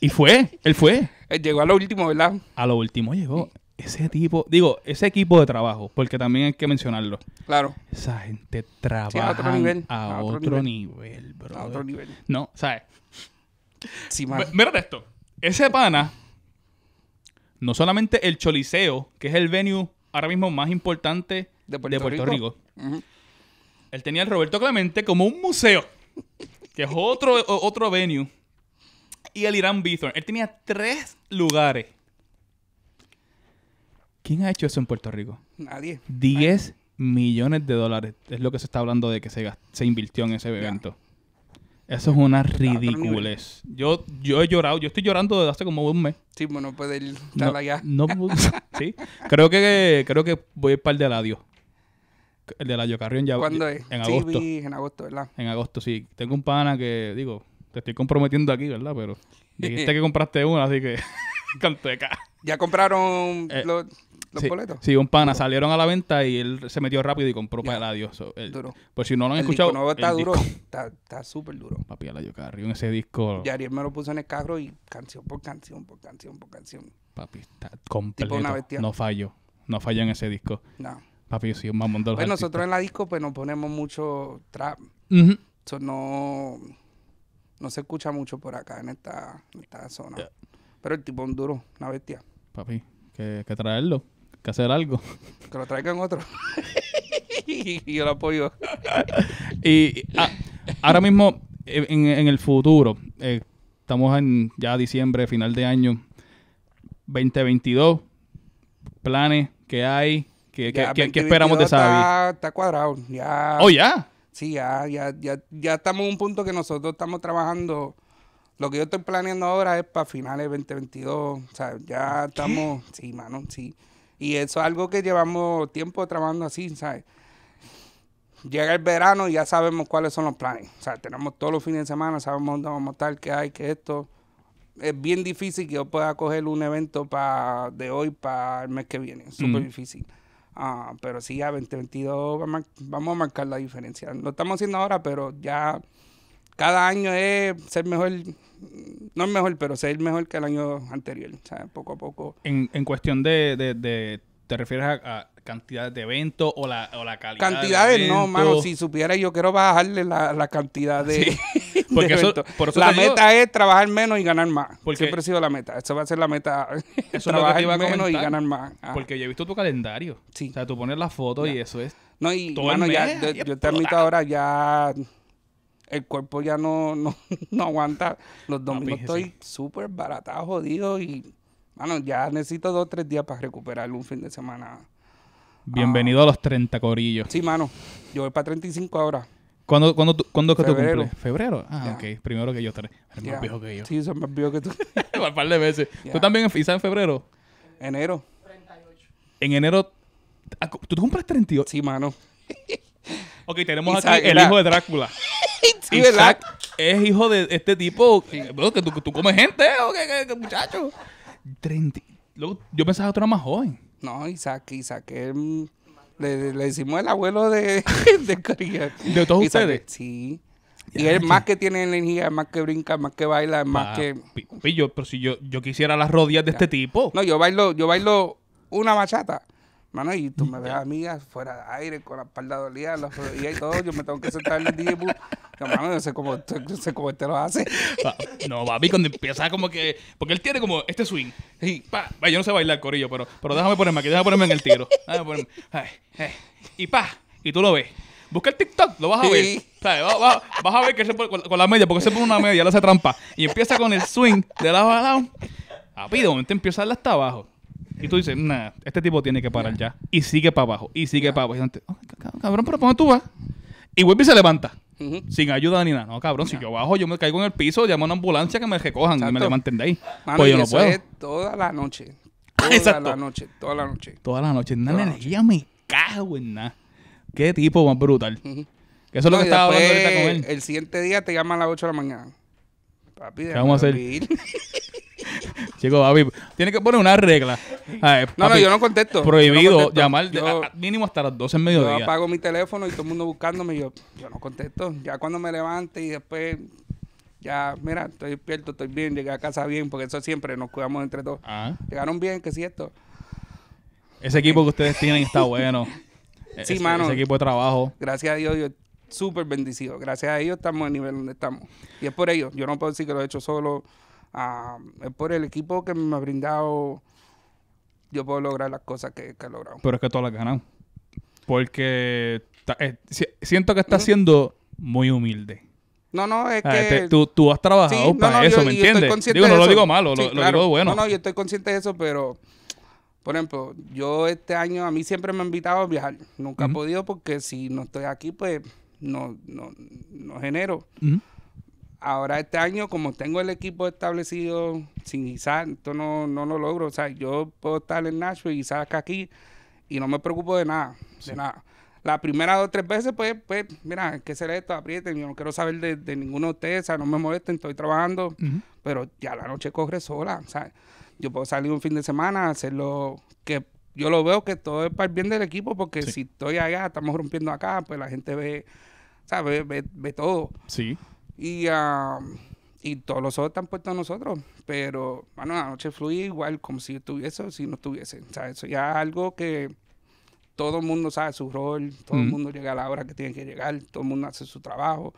y fue, él fue. Él llegó a lo último, ¿verdad? A lo último llegó. Ese tipo, digo, ese equipo de trabajo, porque también hay que mencionarlo. Claro. Esa gente trabaja a otro nivel. A, a otro, nivel. bro. A otro nivel. No, ¿sabes? Sí, Mira esto. Ese pana no solamente el Choliseo, que es el venue ahora mismo más importante de Puerto, Rico. Él tenía el Roberto Clemente como un museo, que es otro, otro venue. Y el Irán Bithorn. Él tenía tres lugares. ¿Quién ha hecho eso en Puerto Rico? Nadie. 10 millones de dólares. Es lo que se está hablando de que se, se invirtió en ese evento. Eso es una ridiculez. Yo, yo he llorado, yo estoy llorando desde hace como un mes. Sí, bueno, puede ir no, allá. No, sí. Creo que, creo que voy a ir para el de Ladio. El de la Carrión ya. ¿Cuándo es? En agosto. Sí, en agosto, ¿verdad? En agosto, sí. Tengo un pana que, digo, te estoy comprometiendo aquí, ¿verdad? Pero dijiste que compraste uno, así que. Canteca. Ya compraron. Eh, los los sí, boletos? Sí, un pana. Oh. Salieron a la venta y él se metió rápido y compró para Dios. duro. Pues si no lo han escuchado. Disco está duro. Está súper duro. Papi, a la en ese disco. Y Ariel me lo puso en el carro y canción por canción, por canción, por canción. Papi, está completo. una bestia. No fallo. No fallo en ese disco. No. Papi, sí un mamón pues nosotros en la disco pues nos ponemos mucho trap. Uh no, no se escucha mucho por acá en esta, zona. Pero el tipo es un duro, una bestia. Papi, que traerlo que hacer algo. Que lo traigan otro. y yo lo apoyo. y ah, ahora mismo, eh, en, el futuro, eh, estamos en ya diciembre, final de año 2022, planes que hay, que, que, que esperamos de Sabi. Está, cuadrado, ya. Oh, ya. Sí, ya, ya, ya, ya estamos en un punto que nosotros estamos trabajando. Lo que yo estoy planeando ahora es para finales 2022. O sea, ya estamos. Sí, mano, sí. Y eso es algo que llevamos tiempo trabajando así, ¿sabes? Llega el verano y ya sabemos cuáles son los planes. O sea, tenemos todos los fines de semana, sabemos dónde vamos a estar, qué hay, qué esto. Es bien difícil que yo pueda coger un evento de hoy para el mes que viene. Es súper difícil. Ah, pero sí, a 2022 vamos a marcar la diferencia. Lo estamos haciendo ahora, pero ya cada año es ser mejor no es mejor, pero ir mejor que el año anterior, Poco a poco. En, en cuestión de, de, ¿te refieres a, cantidad de eventos o la, o la calidad? Cantidades, no, mano, si supiera yo quiero bajarle la, cantidad de... Porque la meta es trabajar menos y ganar más. Porque Siempre ha sido la meta. Eso va a ser la meta. Eso trabajar menos y ganar más. Porque yo he visto tu calendario. O sea, tú pones las fotos y eso es... No, y, bueno, ya, yo, yo te admito ahora, ya el cuerpo ya no, no, aguanta. Los ah, domingos pues, estoy súper baratado, jodido y, mano, ya necesito dos o tres días para recuperar un fin de semana. Bienvenido ah. a los 30 corillos. Sí, mano. Yo voy para 35 ahora. ¿Cuándo, cuando es que tú cumples? ¿Febrero? Ah, ok. Primero que yo estaré. Eres más viejo que yo. Sí, soy más viejo que tú. un par de veces. ¿Tú también empiezas en febrero? Enero. 38. En enero... Ah, ¿Tú cumples 38? Sí, mano. Ok, tenemos aquí el hijo de Drácula. es hijo de este tipo. que tú, comes gente, ¿eh? ¿O qué, muchacho? yo pensaba que más joven. No, Isaac, Isaac. le, decimos el abuelo de, de ¿De todos ustedes? Sí. Y él más que tiene energía, más que brinca, más que baila, más que... Pillo, pero si yo, yo quisiera las rodillas de este tipo. No, yo bailo, yo bailo una bachata Mano, y tú mm, me ves a mí fuera de aire, con la espalda dolida, y y todo, yo me tengo que sentar en el DJ booth. no yo sé cómo, cómo este lo hace. Ah, no, papi, cuando empieza como que... Porque él tiene como este swing. Y, pa, yo no sé bailar, corillo, pero, pero déjame ponerme aquí, déjame ponerme en el tiro. Y pa, y tú lo ves. Busca el TikTok, lo vas a ver. vas, a ver que se pone con, la media, porque se pone una media, la hace trampa. Y empieza con el swing de lado a lado. Papi, de momento empieza a hasta abajo. Y tú dices, nah, este tipo tiene que parar ya. Y sigue para abajo, y sigue para abajo. Y antes, oh, cabrón, pero ¿cómo tú vas? Y vuelve y se levanta. Sin ayuda ni nada. No, cabrón, si yo bajo, yo me caigo en el piso, llamo a una ambulancia que me recojan y me levanten de ahí. pues yo no puedo. toda ah, la noche. Toda la noche, toda la noche. Toda la noche. Una energía me cago en nada. Qué tipo más brutal. eso es lo que estaba hablando ahorita con él. El siguiente día te llaman a las 8 de la mañana. ¿Qué vamos a hacer? Chico, David, tiene que poner una regla. no, no, yo no contesto. Prohibido llamar mínimo hasta las 12 en mediodía. Yo apago mi teléfono y todo el mundo buscándome. yo, yo no contesto. Ya cuando me levante y después ya, mira, estoy despierto, estoy bien, llegué a casa bien, porque eso siempre nos cuidamos entre todos. Ah. Llegaron bien, que es cierto. Ese equipo que ustedes tienen está bueno. sí, mano. Ese equipo de trabajo. Gracias a Dios, yo súper bendecido. Gracias a ellos estamos el nivel donde estamos. Y es por ello. Yo no puedo decir que lo he hecho solo. Ah, es por el equipo que me ha brindado, yo puedo lograr las cosas que, he logrado. Pero es que todas las has Porque eh, siento que estás siendo muy humilde. No, no, es que... tú, has trabajado para eso, ¿me entiendes? Digo, no lo digo malo, lo, digo bueno. No, no, yo estoy consciente de eso, pero... Por ejemplo, yo este año, a mí siempre me han invitado a viajar. Nunca he podido porque si no estoy aquí, pues no, no, no genero ahora este año, como tengo el equipo establecido, sin guisar, esto no, no lo logro. O sea, yo puedo estar en Nashville y guisar aquí y no me preocupo de nada, de nada. La primera dos o tres veces, pues, pues, mira, que será esto, aprieten, yo no quiero saber de, de ninguno de ustedes, o sea, no me molesten, estoy trabajando, pero ya la noche corre sola, o sea, yo puedo salir un fin de semana, hacerlo que yo lo veo que todo es para el bien del equipo, porque si estoy allá, estamos rompiendo acá, pues la gente ve, o ve todo. Sí. Y, y todos los ojos están puestos a nosotros. Pero, bueno, la noche fluye igual como si estuviese o si no estuviese. O sea, eso ya es algo que todo el mundo sabe su rol, todo el mm. mundo llega a la hora que tiene que llegar, todo el mundo hace su trabajo.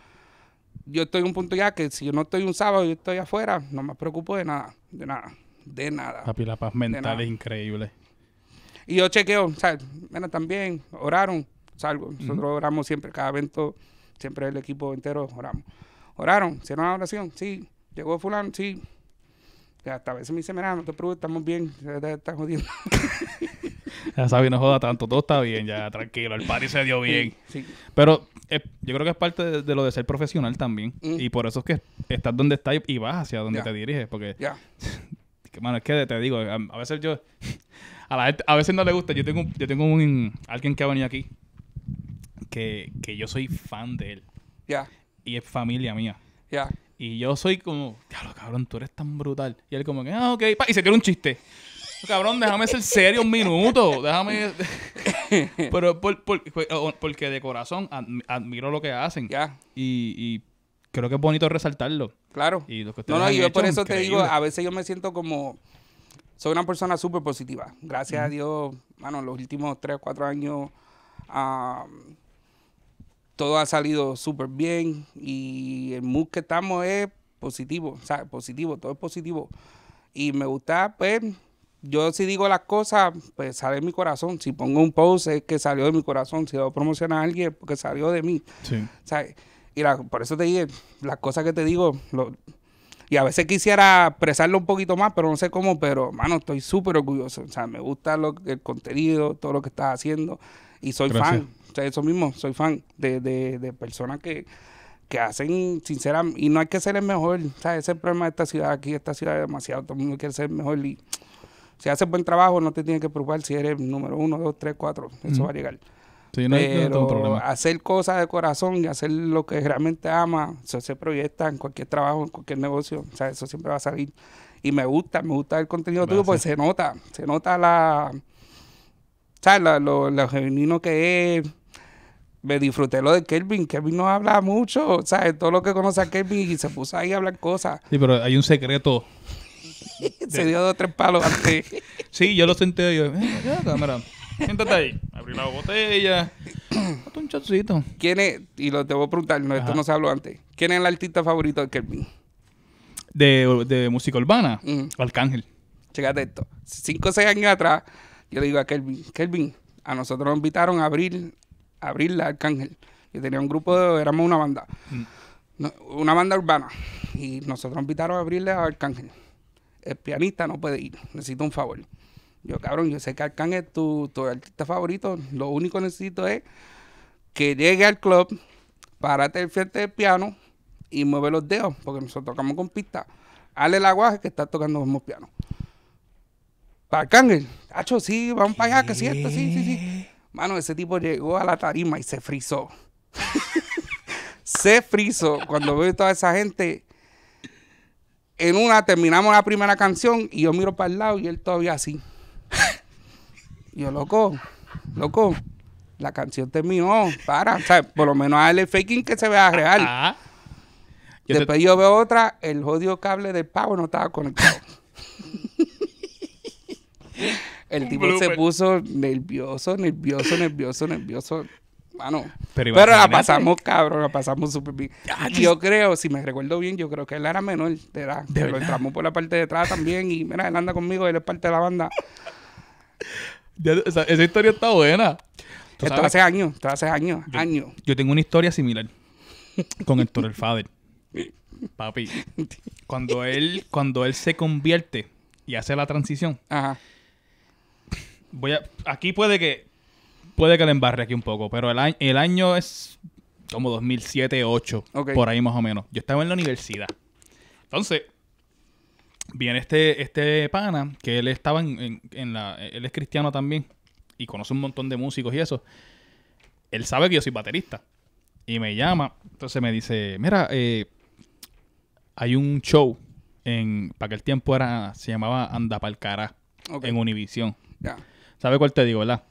Yo estoy en un punto ya que si yo no estoy un sábado y estoy afuera, no me preocupo de nada, de nada, de nada. Papi, la paz mental es increíble. Y yo chequeo, o bueno, también oraron, salgo. Nosotros oramos siempre, cada evento, siempre el equipo entero oramos oraron, hicieron la oración, sí, llegó fulano, sí. Ya, hasta a veces me dice, mira, no te preocupes, estamos bien, estás jodiendo. ya sabes, no joda tanto, todo está bien, ya tranquilo, el party se dio bien. Sí, Pero eh, yo creo que es parte de, lo de ser profesional también. Mm. Y por eso es que estás donde estás y vas hacia donde te diriges, porque... Ya. que, mano, es que te digo, a, veces yo... A, veces no le gusta. Yo tengo, yo tengo un, alguien que ha venido aquí que, yo soy fan de él. Ya y es familia mía. Ya. Y yo soy como, diablo, cabrón, tú eres tan brutal. Y él como que, ah, ok, y se quiere un chiste. Cabrón, déjame ser serio un minuto. Déjame. Pero por, por, porque de corazón admiro lo que hacen. Ya. Y, creo que es bonito resaltarlo. Claro. Y lo que no, no, yo por eso te digo, a veces yo me siento como. Soy una persona súper positiva. Gracias a Dios, Bueno, los últimos tres, o años todo ha salido súper bien y el mood que estamos es positivo, positivo, todo es positivo. Y me gusta, pues, yo si digo las cosas, pues sale de mi corazón. Si pongo un post es que salió de mi corazón. Si lo promociona a alguien, porque salió de mí. Sí. y por eso te dije, las cosas que te digo, lo, y a veces quisiera expresarlo un poquito más, pero no sé cómo, pero, mano, estoy súper orgulloso. O sea, me gusta el contenido, todo lo que estás haciendo. Y soy fan. O sea, eso mismo, soy fan de, de, personas que, hacen sinceramente, y no hay que ser el mejor, o sea, ese es el problema de esta ciudad aquí, esta ciudad es demasiado, todo el mundo quiere ser mejor y si haces buen trabajo no te tienes que preocupar si eres número uno, dos, tres, cuatro, eso va a llegar hacer cosas de corazón y hacer lo que realmente ama, se proyecta en cualquier trabajo, en cualquier negocio, o sea, eso siempre va a salir. Y me gusta, me gusta el contenido tuyo, porque se nota, se nota la, ¿sabes? La, lo, lo femenino que es me disfruté lo de Kelvin. Kelvin no habla mucho, O ¿sabes? Todo lo que conoce a Kelvin y se puso ahí a hablar cosas. Sí, pero hay un secreto. se dio dos tres palos antes. sí, yo lo senté yo, eh, cámara siéntate ahí. Abrí la botella. Hazte un ¿Quién es, y lo te voy a preguntar, esto no se habló antes, ¿quién es el artista favorito de Kelvin? De, de música urbana, mm. Arcángel. Chécate esto. Cinco o seis años atrás, yo le digo a Kelvin, Kelvin, a nosotros nos invitaron a abrir, a abrir la Arcángel. Yo tenía un grupo, éramos una banda. Mm. una banda urbana. Y nosotros nos invitaron a abrirle a Arcángel. El pianista no puede ir, necesito un favor. Yo, cabrón, yo sé que Arcángel es tu, artista favorito. Lo único que necesito es que llegue al club, parate el frente del piano y mueve los dedos, porque nosotros tocamos con pista. Hale el aguaje que está tocando los piano. Para Arcángel, Hacho, sí, vamos para allá, que sí, sí, sí, sí. Mano, ese tipo llegó a la tarima y se frizó. se frizó cuando veo toda esa gente. En una terminamos la primera canción y yo miro para el lado y él todavía así yo, loco, loco, la canción terminó, para. O sea, por lo menos el faking que se vea real. Ah, ah. Después yo veo otra, el jodido cable del pavo no estaba conectado. el tipo se puso nervioso, nervioso, nervioso, nervioso. Mano, pero, la pasamos cabrón, la pasamos súper bien. yo creo, si me recuerdo bien, yo creo que él era menor de edad. lo entramos por la parte de atrás también y mira, él anda conmigo, él es parte de la banda esa, historia está buena. Esto hace años, esto hace años, años. Yo tengo una historia similar con Héctor el Fader. Papi, cuando él, cuando él se convierte y hace la transición, Ajá. voy a, aquí puede que puede que le embarre aquí un poco, pero el año, es como 2007, 8, por ahí más o menos. Yo estaba en la universidad. Entonces, viene este, este pana, que él estaba en, la... Él es cristiano también y conoce un montón de músicos y eso. Él sabe que yo soy baterista. Y me llama, entonces me dice, mira, eh, hay un show en... Para el tiempo era... Se llamaba Anda Palcará. En Univisión. ya ¿Sabe cuál te digo, verdad?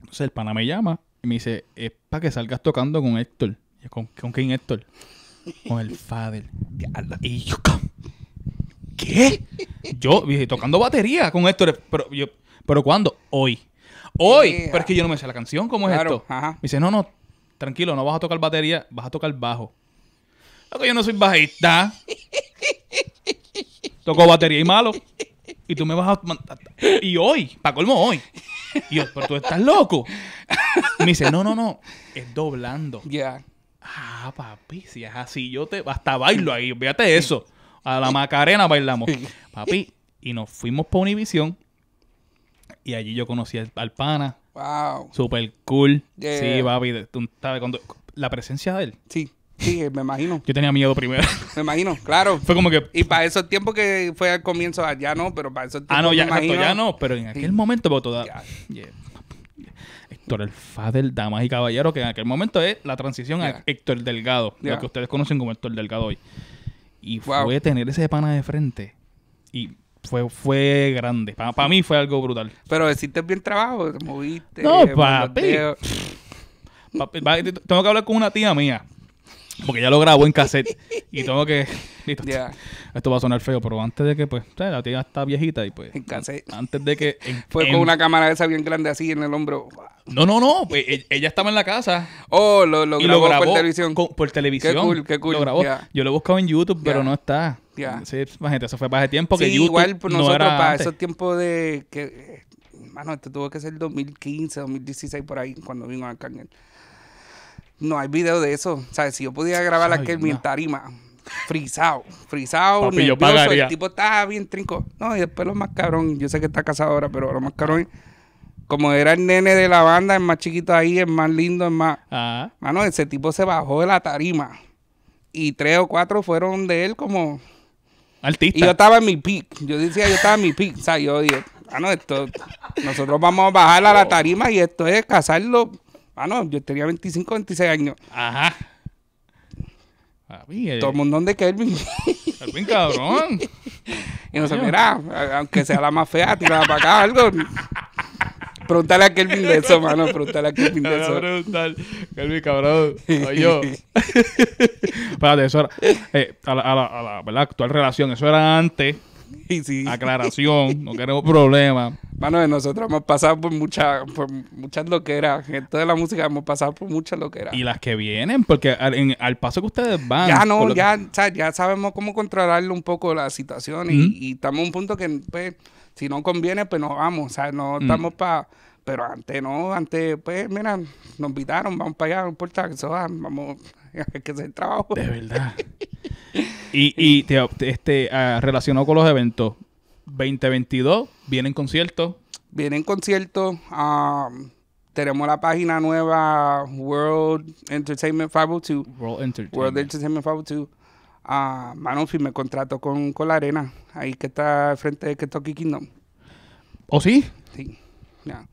Entonces el pana me llama y me dice, es para que salgas tocando con Héctor. ¿Con, ¿Con quién Héctor? Con el Fader. y yo, ¿qué? Yo tocando batería con Héctor. Pero, yo, ¿pero cuándo? Hoy. Hoy. Pero es que yo no me sé la canción. ¿Cómo es esto? Me dice, no, no, tranquilo, no vas a tocar batería, vas a tocar bajo. Porque yo no soy bajista. Toco batería y malo. Y tú me vas a... Y hoy, para colmo hoy. Y yo, pero tú estás loco. Me dice, no, no, no, es doblando. Ya. Ah, papi, si es así, yo te... Hasta bailo ahí, fíjate eso a la Macarena bailamos. Papi, y nos fuimos para Univisión. Y allí yo conocí al, pana. Wow. Super cool. Sí, papi. Tú sabes, cuando, la presencia de él. Sí. Sí, eh, me imagino. Yo tenía miedo primero. Me imagino, claro. Fue como que. Y para esos tiempos que fue al comienzo, ah, ya no, pero para esos tiempos. Ah, no, ya, ya no, pero en aquel momento, pero pues, toda. Héctor el Fadel, damas y caballeros, que en aquel momento es la transición a Héctor Delgado, lo que ustedes conocen como Héctor Delgado hoy. Y fue tener ese pana de frente. Y fue, fue grande. Para mí fue algo brutal. Pero hiciste bien trabajo, te moviste. No, papi. Tengo que hablar con una tía mía. Porque ya lo grabó en cassette y tengo que... Listo, Esto va a sonar feo, pero antes de que, pues, la tía está viejita y pues... En cassette. Antes de que... Fue con una cámara esa bien grande así en el hombro. No, no, no. Pues, e- ella estaba en la casa. Oh, lo, grabó, por televisión. por televisión. Qué cool, qué cool. Lo grabó. Yo lo he buscado en YouTube, pero no está. Ya. Sí, gente, eso fue para ese tiempo que sí, igual pues, nosotros no para esos tiempos de que... Eh, mano, esto tuvo que ser 2015, 2016, por ahí, cuando vino a el... No hay video de eso. O sea, si yo podía grabar aquel mi tarima, frisado, frisado, el tipo estaba bien trinco. No, y después los más cabrón, yo sé que está casado ahora, pero los más cabrón, como era el nene de la banda, el más chiquito ahí, el más lindo, el más... Ah. Mano, ese tipo se bajó de la tarima. Y tres o cuatro fueron de él como... Artista. Y yo estaba en mi pick. Yo decía, yo estaba en mi pick. O sea, yo dije, ah, esto... Nosotros vamos a bajar a la oh. tarima y esto es casarlo Ah, no, yo tenía 25, 26 años. Ajá. Ah, Todo mundo de Kelvin. Kelvin, cabrón. y no se mira, aunque sea la más fea, tirada para acá algo. Pregúntale a Kelvin de eso, mano. Pregúntale a Kelvin de eso. Preguntar. Kelvin, cabrón. Soy yo. Espérate, eso era. Eh, a, la, a, la, a, la, ¿verdad? actual relación, eso era antes Aclaración, no queremos problemas. Bueno, nosotros hemos pasado por muchas por muchas loqueras. En de la música hemos pasado por muchas loqueras. Y las que vienen, porque al, paso que ustedes van. Ya no, ya, ya sabemos cómo controlarle un poco la situación. y, estamos en un punto que, pues, si no conviene, pues nos vamos. O sea, no estamos para. Pero antes no, antes, pues, mira, nos invitaron, vamos para allá, no importa, vamos. que hacer trabajo. De verdad. y, y te, este, ah, relacionado con los eventos, 2022, vienen conciertos. Vienen conciertos. Um, tenemos la página nueva World Entertainment 502. World Entertainment, 502. Uh, ah, me firmé contrato con, con la arena, ahí que está frente de Kentucky Kingdom. ¿O ¿Oh, sí? Sí, ya.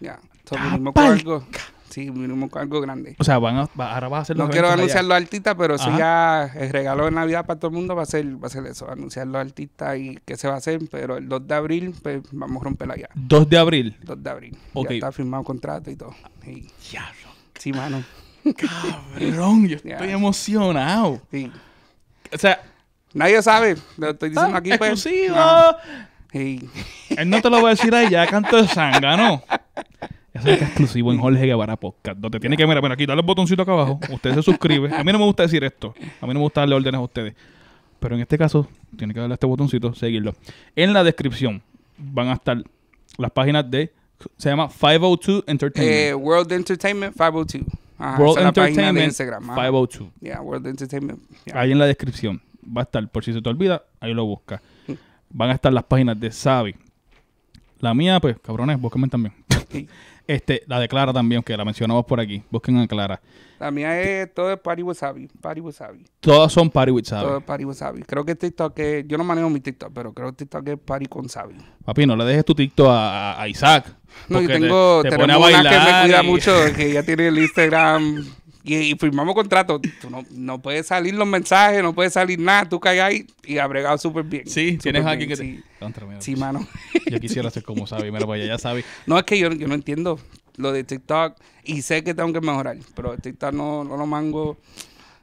Yeah. Ya. Yeah. cargo. Sí, mínimo algo grande. O sea, van va, ahora vas a hacer No quiero anunciarlo los artistas, pero si ya el regalo de Navidad para todo el mundo va a ser, va a ser eso, anunciarlo los artistas y qué se va a hacer, pero el 2 de abril, pues vamos a romperla ya. ¿2 de abril? 2 de abril. Ya está firmado contrato y todo. Diablo. Sí, mano. Cabrón, yo estoy emocionado. Sí. O sea, nadie sabe. Lo estoy diciendo aquí, pues. Exclusivo. No. Él no te lo va a decir allá, canto de sangre, ¿no? Eso es exclusivo en Jorge Guevara Podcast. Donde tiene que, mira, bueno, aquí dale el botoncito acá abajo. Usted se suscribe. A mí no me gusta decir esto. A mí no me gusta darle órdenes a ustedes. Pero en este caso, tiene que darle a este botoncito, seguirlo. En la descripción van a estar las páginas de. Se llama 502 Entertainment. Eh, World Entertainment 502. World Entertainment Instagram. 502. Yeah, World Entertainment. Ahí en la descripción va a estar. Por si se te olvida, ahí lo busca. Van a estar las páginas de Savi. La mía, pues, cabrones, búsquenme también. Este, la de Clara también, que la mencionamos por aquí. Busquen a Clara. La mía es todo es Party Wasabi. Party Todas son Party Sabi. Todo es Party Creo que TikTok es. Yo no manejo mi TikTok, pero creo que TikTok es Party con Sabi. Papi, no le dejes tu TikTok a, Isaac. No, yo tengo. Te, pone a bailar una que me cuida mucho, que ya tiene el Instagram y, firmamos contrato. Tú no, no puedes salir los mensajes, no puede salir nada. Tú caes ahí y agregado súper bien. Sí, tienes alguien que te. Sí, pues, mano. Yo quisiera ser como Sabi, voy pues ya sabe. No, es que yo, yo no entiendo lo de TikTok y sé que tengo que mejorar, pero TikTok no, no lo mango.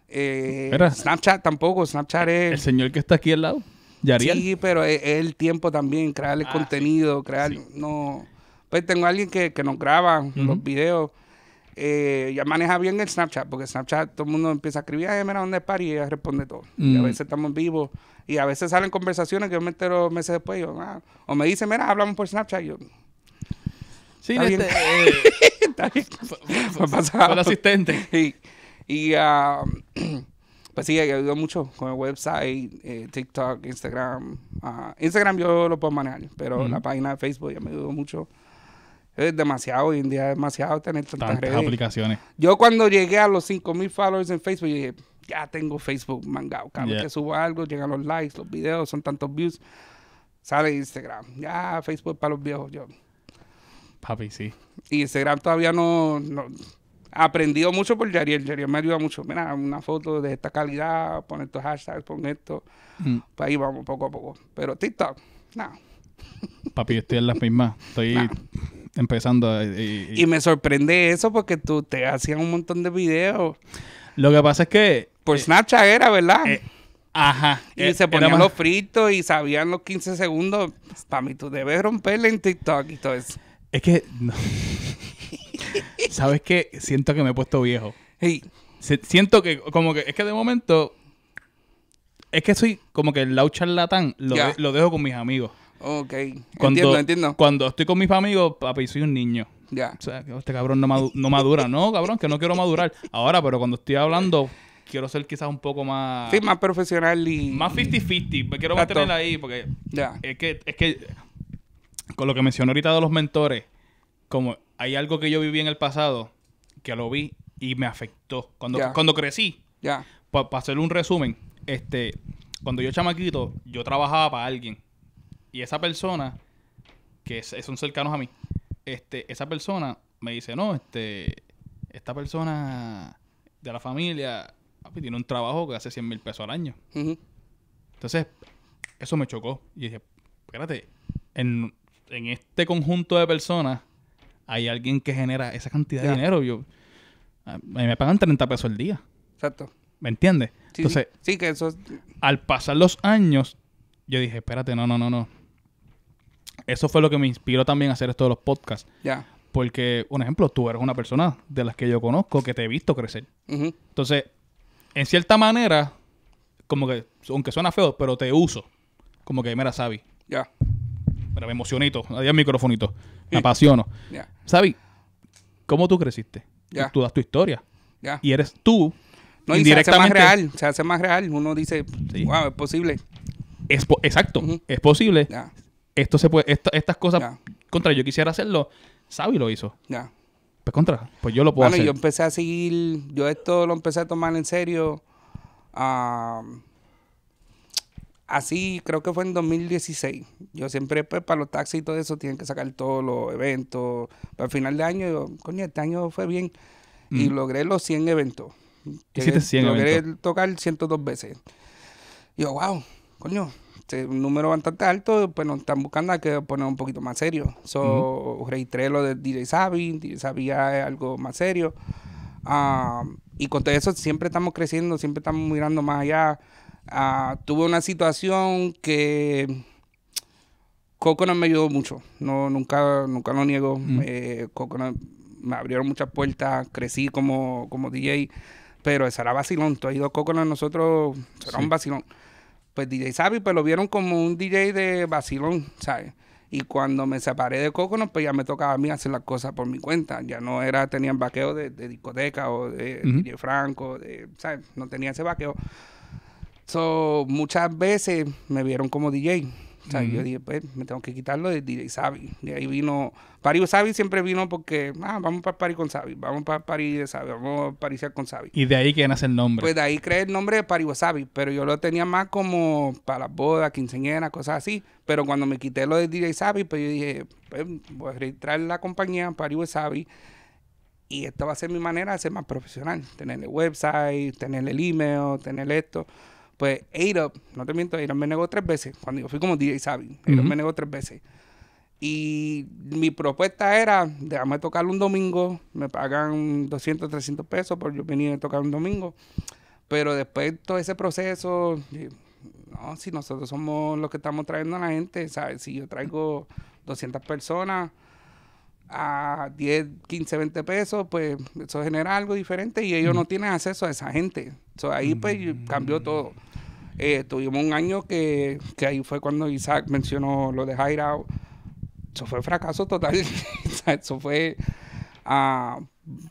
Eh, Snapchat tampoco, Snapchat es. El señor que está aquí al lado. ¿Yariel? Sí, pero es, el tiempo también, crearle ah, contenido, crear. No. Pues tengo a alguien que, nos graba los videos eh, ya maneja bien el Snapchat, porque Snapchat todo el mundo empieza a escribir, ay, mira, ¿dónde es Y ella responde todo. Y a mm. veces estamos vivo Y a veces salen conversaciones que yo me entero meses después. Ah", o me dice, mira, hablamos por Snapchat. Y yo, sí, está bien. el asistente. Y, um, pues sí, he ayudado mucho con el website, eh, TikTok, Instagram. Ah, Instagram yo lo puedo manejar, pero la página de Facebook ya me ayudó mucho. Es demasiado hoy en día, es demasiado tener tantas, aplicaciones. Yo cuando llegué a los 5000 followers en Facebook, dije, ya tengo Facebook mangado. Cada vez que subo algo, llegan los likes, los videos, son tantos views. Sale Instagram. Ya, Facebook para los viejos. Yo. Papi, sí. Y Instagram todavía no. no aprendido mucho por Yariel. Yariel me ayuda mucho. Mira, una foto de esta calidad, pon estos hashtags, pon esto. Mm. Pues ahí vamos poco a poco. Pero TikTok, no. Papi, estoy en las mismas. Estoy empezando. Eh, y, y, me sorprende eso porque tú te hacían un montón de videos. Lo que pasa es que. Por eh, Snapchat era, ¿verdad? Eh, ajá. Y se ponían los fritos y sabían los 15 segundos. Para mí, tú debes romperle en TikTok y todo eso. Es que. ¿Sabes qué? Siento que me he puesto viejo. siento que, como que, es que de momento. Es que soy como que el lau charlatán. Lo, lo dejo con mis amigos. Ok. entiendo, entiendo. Cuando estoy con mis amigos, papi, soy un niño. Ya. O sea, este cabrón no, madura. No, cabrón, que no quiero madurar. Ahora, pero cuando estoy hablando, quiero ser quizás un poco más... Sí, más profesional y... Más 50-50. Me quiero mantener ahí porque... Es que, es que... Con lo que mencioné ahorita de los mentores, como hay algo que yo viví en el pasado, que lo vi y me afectó. Cuando, cuando crecí, ya. para hacer un resumen, este... Cuando yo chamaquito, yo trabajaba para alguien. Y esa persona, que es, son cercanos a mí, este, esa persona me dice, no, este, esta persona de la familia tiene un trabajo que hace 100 mil pesos al año. Entonces, eso me chocó. Y dije, espérate, en, este conjunto de personas hay alguien que genera esa cantidad de dinero. Yo, a mí me pagan 30 pesos al día. Exacto. ¿Me entiendes? Sí, Entonces, que eso al pasar los años, yo dije, espérate, no, no, no, no eso fue lo que me inspiró también a hacer esto de los podcasts. Ya. Porque, un ejemplo, tú eres una persona de las que yo conozco que te he visto crecer. Entonces, en cierta manera, como que, aunque suena feo, pero te uso. Como que, mira, Sabi. Ya. Pero me emocionito. Adiós, el microfonito. Me apasiono. Ya. Sabi, ¿cómo tú creciste? Ya. Tú das tu historia. Ya. Y eres tú. No, y se hace más real. Se hace más real. Uno dice, wow, es posible. exacto. Es posible. Ya esto se puede, estas cosas contra yo quisiera hacerlo, Sabi lo hizo. Ya. Pues contra, pues yo lo puedo hacer. yo empecé a seguir, yo esto lo empecé a tomar en serio. así creo que fue en 2016. Yo siempre, pues, para los taxis y todo eso, tienen que sacar todos los eventos. Para final de año, yo, coño, este año fue bien. Y mm. logré los 100 eventos. logré eventos. Logré tocar 102 veces. yo, wow, coño, este, un número bastante alto, pues nos están buscando a que poner un poquito más serio. So, lo de DJ Sabi, DJ Savvy es algo más serio. y con todo eso siempre estamos creciendo, siempre estamos mirando más allá. Ah, tuve una situación que Coconut me ayudó mucho, no, nunca, nunca lo niego. Eh, Coconut me abrieron muchas puertas, crecí como, como DJ, pero esa era vacilón. Tú has ido a Coconut, nosotros, será un vacilón pues DJ Savvy, pues lo vieron como un DJ de vacilón, ¿sabes? Y cuando me separé de Coconut, pues ya me tocaba a mí hacer las cosas por mi cuenta. Ya no era, tenían vaqueo de, discoteca o de DJ Franco, de, ¿sabes? No tenía ese vaqueo. So, muchas veces me vieron como DJ. O sea, yo dije, pues me tengo que quitarlo de DJ Sabi. De ahí vino. Pari Sabi siempre vino porque, ah, vamos para Pari con Sabi, vamos para París de vamos a con Sabi. Y de ahí que nace el nombre. Pues de ahí creé el nombre de Pari pero yo lo tenía más como para las bodas, quinceañeras, cosas así. Pero cuando me quité lo de DJ Sabi, pues yo dije, pues voy a registrar la compañía Pari Wasabi. Y esta va a ser mi manera de ser más profesional. Tener el website, tener el email, tener esto. Pues A-Up, no te miento, a me negó tres veces. Cuando yo fui como DJ Sabi, A-Up me negó tres veces. Y mi propuesta era, déjame tocar un domingo, me pagan 200, 300 pesos por yo venir a tocar un domingo. Pero después de todo ese proceso, no, si nosotros somos los que estamos trayendo a la gente, ¿sabes? Si yo traigo 200 personas, a 10, 15, 20 pesos, pues eso genera algo diferente y ellos no mm. tienen acceso a esa gente. So, ahí pues mm. cambió todo. Eh, tuvimos un año que, que, ahí fue cuando Isaac mencionó lo de Jaira. Eso fue fracaso total. eso fue... Ah,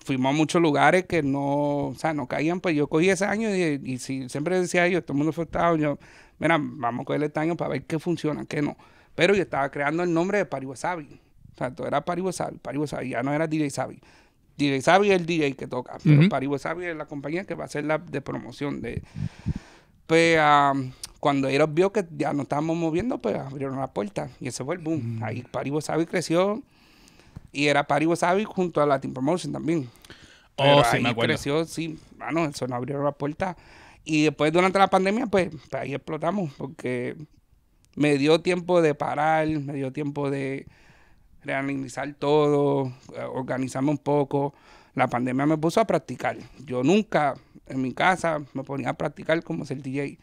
fuimos a muchos lugares que no, o sea, no caían. Pues yo cogí ese año y, siempre decía yo, todo el mundo fue estado, yo, mira, vamos a coger este año para ver qué funciona, qué no. Pero yo estaba creando el nombre de Pari o sea, era Pari Wasabi, ya no era DJ Sabi. DJ Sabi es el DJ que toca, pero uh es la compañía que va a ser la de promoción de... Pues cuando ellos vio que ya no estábamos moviendo, pues abrieron la puerta y ese fue el boom. Ahí Pari creció y era Pari junto a Latin Promotion también. Oh, pero sí, ahí me acuerdo. creció, sí, Bueno, eso nos abrieron la puerta. Y después durante la pandemia, pues, ahí explotamos, porque me dio tiempo de parar, me dio tiempo de reanalizar todo, eh, organizarme un poco. La pandemia me puso a practicar. Yo nunca en mi casa me ponía a practicar como ser DJ.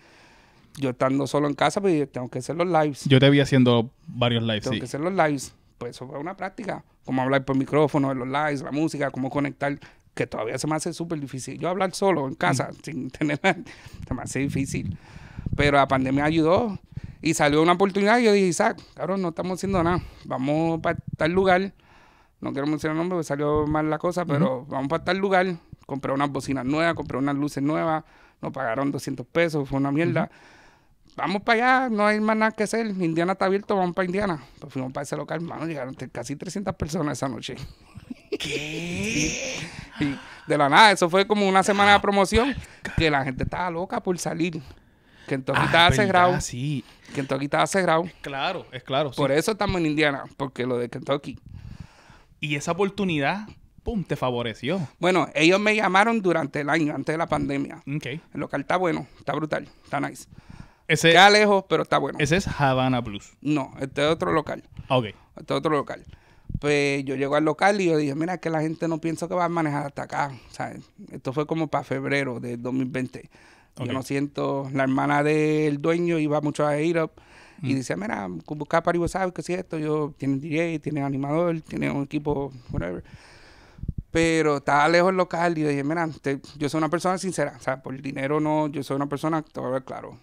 Yo estando solo en casa, pues tengo que hacer los lives. Yo te vi haciendo varios lives, tengo que hacer los lives. Pues eso fue una práctica. Cómo hablar por micrófono, los lives, la música, cómo conectar, que todavía se me hace súper difícil. Yo hablar solo en casa, mm. sin tener... se me hace difícil. Pero la pandemia ayudó y salió una oportunidad y yo dije, Isaac, cabrón, no estamos haciendo nada. Vamos para tal lugar. No quiero mencionar el nombre porque salió mal la cosa, pero vamos para tal lugar. Compré unas bocinas nuevas, compré unas luces nuevas. Nos pagaron 200 pesos, fue una mierda. Vamos para allá, no hay más nada que hacer. Indiana está abierto, vamos para Indiana. Pues fuimos para ese local, mano. Llegaron casi 300 personas esa noche. ¿Qué? y de la nada, eso fue como una semana de ah, promoción que la gente estaba loca por salir. Kentucky ah, estaba cerrado. Sí. Kentucky estaba cerrado. Es claro, es claro. Por eso estamos en Indiana, porque lo de Kentucky. Y esa oportunidad, pum, te favoreció. Bueno, ellos me llamaron durante el año, antes de la pandemia. Ok. El local está bueno, está brutal, está nice. Ese, lejos, pero está bueno. Ese es Havana Blues. No, este es otro local. Ok. Este es otro local. Pues yo llego al local y yo dije, mira, que la gente no piensa que va a manejar hasta acá. sea, Esto fue como para febrero de 2020 yo no siento. La hermana del dueño iba mucho a ir y mm. dice: Mira, busca para WhatsApp, que si esto, yo tiene DJ, tiene animador, tiene un equipo, whatever. Pero estaba lejos el local y dije: Mira, yo soy una persona sincera. O sea, por el dinero no, yo soy una persona, claro.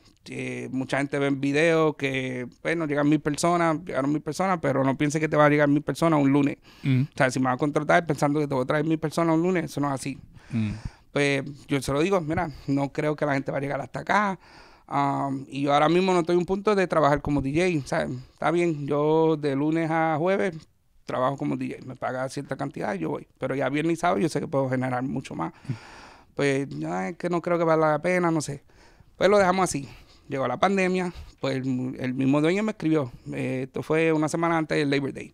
mucha gente ve en video que, bueno, llegan mil personas, llegaron mil personas, pero no piense que te va a llegar mil personas un lunes. Mm. O sea, si me vas a contratar pensando que te voy a traer mil personas un lunes, eso no es así. Mm pues yo se lo digo, mira, no creo que la gente va a llegar hasta acá. Um, y yo ahora mismo no estoy en un punto de trabajar como DJ, ¿sabes? Está bien, yo de lunes a jueves trabajo como DJ, me paga cierta cantidad y yo voy. Pero ya viernes y sábado yo sé que puedo generar mucho más. Mm. Pues ya es que no creo que valga la pena, no sé. Pues lo dejamos así. Llegó la pandemia, pues el, mismo dueño me escribió. Eh, esto fue una semana antes del Labor Day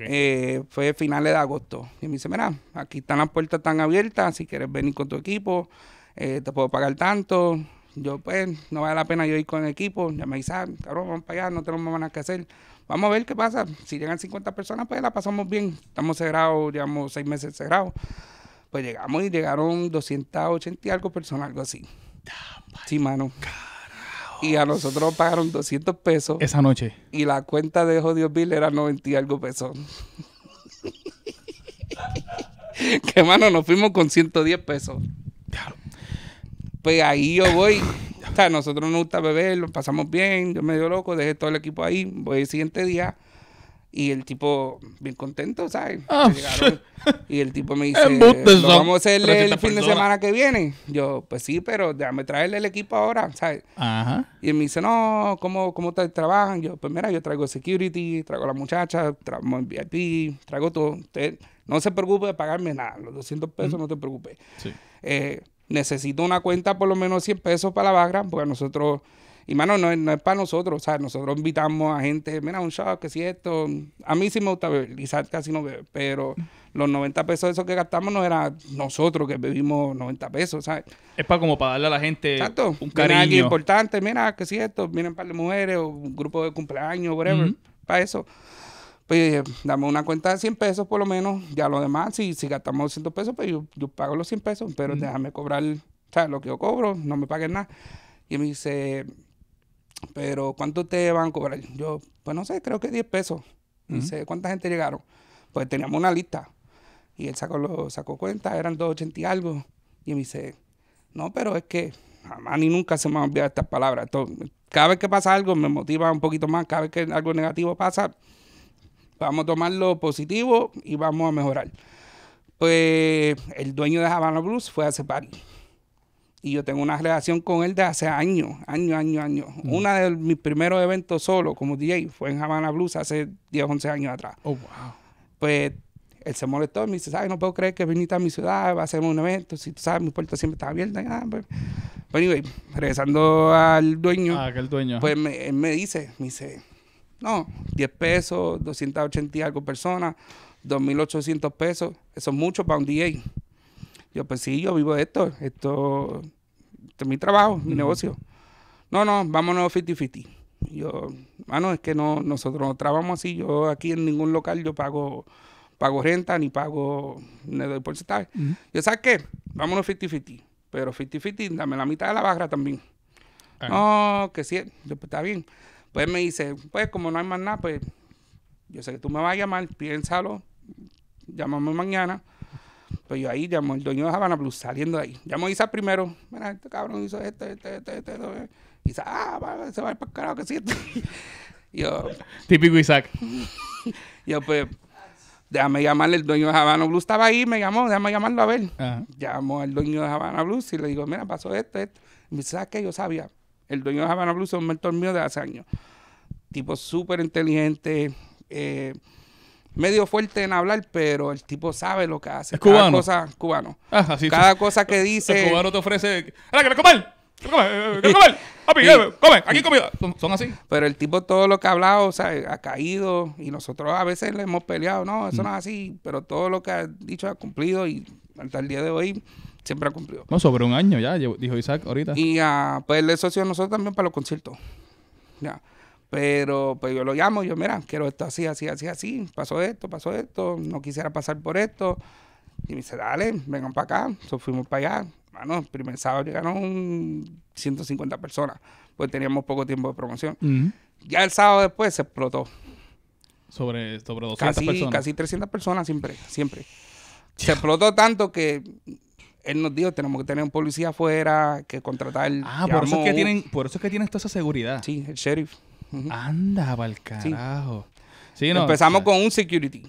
eh, fue finales de agosto. Y me dice, mira, aquí están las puertas tan abiertas, si quieres venir con tu equipo, eh, te puedo pagar tanto. Yo, pues, no vale la pena yo ir con el equipo. Ya me dice, ah, cabrón, vamos para allá, no tenemos más nada que hacer. Vamos a ver qué pasa. Si llegan 50 personas, pues la pasamos bien. Estamos cerrados, llevamos seis meses cerrados. Pues llegamos y llegaron 280 y algo personas, algo así. sí, mano. Y a nosotros pagaron 200 pesos. Esa noche. Y la cuenta de jodio Bill era 90 y algo pesos. que mano, nos fuimos con 110 pesos. Claro. Pues ahí yo voy. O nosotros nos gusta beber, lo pasamos bien. Yo medio loco, dejé todo el equipo ahí. Voy el siguiente día y el tipo, bien contento, ¿sabes? Ah, y el tipo me dice, ¿Lo vamos a hacer el fin de semana que viene? Yo, pues sí, pero déjame traerle el equipo ahora, ¿sabes? Ajá. Y él me dice, no, ¿cómo, cómo te trabajan? Yo, pues mira, yo traigo security, traigo a la muchacha, traigo el VIP, traigo todo. no se preocupe de pagarme nada, los 200 pesos no te preocupes. Eh, necesito una cuenta por lo menos 100 pesos para la barra, porque nosotros... Y, mano, no, es para nosotros. O sea, nosotros invitamos a gente, mira, un shot, que si esto. A mí sí me gusta beber, casi no bebe, pero los 90 pesos esos que gastamos no era nosotros que bebimos 90 pesos, ¿sabes? Es para como para darle a la gente un cariño. importante, mira, que si esto, vienen un par de mujeres o un grupo de cumpleaños, whatever, para eso pues eh, dame una cuenta de 100 pesos por lo menos, ya lo demás, si, si gastamos 200 pesos, pues yo, pago los 100 pesos, pero déjame cobrar, ¿sabes? Lo que yo cobro, no me paguen nada. Y me dice, pero, ¿cuánto ustedes van a cobrar? Yo, pues no sé, creo que 10 pesos. No cuánta gente llegaron. Pues teníamos una lista. Y él sacó, lo, sacó cuenta, eran 280 y algo. Y me dice, no, pero es que jamás ni nunca se me han olvidado estas palabras. cada vez que pasa algo me motiva un poquito más. Cada vez que algo negativo pasa, vamos a tomarlo positivo y vamos a mejorar. Pues el dueño de Havana Blues fue a ese y yo tengo una relación con él de hace años, años, años, años. Uno mm. Una de mis primeros eventos solo como DJ fue en Havana Blues hace 10, 11 años atrás. Oh, wow. Pues él se molestó y me dice, ¿sabes? No puedo creer que viniste a mi ciudad, va a hacer un evento. Si tú sabes, mi puerta siempre está abierta. Y ah, pues". Pues, anyway, regresando al dueño. Ah, el dueño. Pues me, él me dice, me dice, no, 10 pesos, 280 y algo personas, 2.800 pesos. Eso es mucho para un DJ. Yo, pues sí, yo vivo de esto, esto, este es mi trabajo, mi negocio. No, no, vámonos 50-50. Yo, mano, es que no, nosotros no trabajamos así. Yo aquí en ningún local yo pago, pago renta ni pago, ni doy porcentaje. Yo, ¿sabes qué? Vámonos 50-50. Pero 50-50, dame la mitad de la barra también. Ah. No, que sí, yo, pues está bien. Pues me dice, pues como no hay más nada, pues yo sé que tú me vas a llamar, piénsalo, llámame mañana pues yo ahí llamo el dueño de Habana Blues, saliendo ahí. Llamo a primero. Mira, este cabrón hizo esto, este, este, este. este. ah, se va para el carajo que siento. yo. Típico Isaac. yo, pues, déjame llamarle. El dueño de Habana Blues estaba ahí, me llamó, déjame llamarlo a ver. Llamó al dueño de Habana Blues y le digo, mira, pasó esto, esto. Y me dice, ¿sabes qué? Yo sabía. El dueño de Habana Blues es un mentor mío de hace años. Tipo súper inteligente. Eh, medio fuerte en hablar, pero el tipo sabe lo que hace. Es cubano. Cada cosa, cubano. Ah, Cada cosa que dice. El cubano te ofrece. ¡Ah, que comer! Come, comer! Eh, ¡Papi, eh, come! ¡Aquí comida! Son, así. Pero el tipo, todo lo que ha hablado, o sea, ha caído y nosotros a veces le hemos peleado. No, eso no es mm. así, pero todo lo que ha dicho ha cumplido y hasta el día de hoy siempre ha cumplido. No, sobre un año ya, dijo Isaac ahorita. Y a uh, pues, socio de nosotros también para los conciertos. Ya. Pero pues yo lo llamo, yo mira, quiero esto así, así, así, así, pasó esto, pasó esto, no quisiera pasar por esto. Y me dice, dale, vengan para acá, so, fuimos para allá. Bueno, el primer sábado llegaron 150 personas, pues teníamos poco tiempo de promoción. Ya el sábado después se explotó. Sobre, sobre 200 casi, personas. Casi 300 personas siempre, siempre. Se explotó tanto que él nos dijo, tenemos que tener un policía afuera, que contratar. Ah, por eso, es que tienen, por eso es que tienen toda esa seguridad. Sí, el sheriff. Anda, pa'l carajo. Empezamos con un security.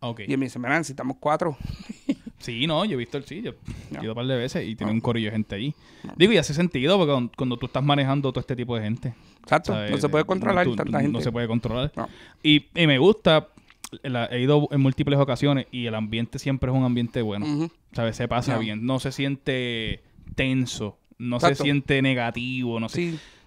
Ok. Y me dice, mira, necesitamos cuatro. sí, no, yo he visto el sitio. he ido un par de veces y tiene ah. un corillo de gente ahí. Ah. Digo, y hace sentido porque cuando tú estás manejando todo este tipo de gente. Exacto, no se puede controlar tanta gente. No se puede controlar. Y, me gusta he ido en múltiples ocasiones y el ambiente siempre es un ambiente bueno. ¿Sabes? Se pasa bien. No se siente tenso. No se siente negativo. No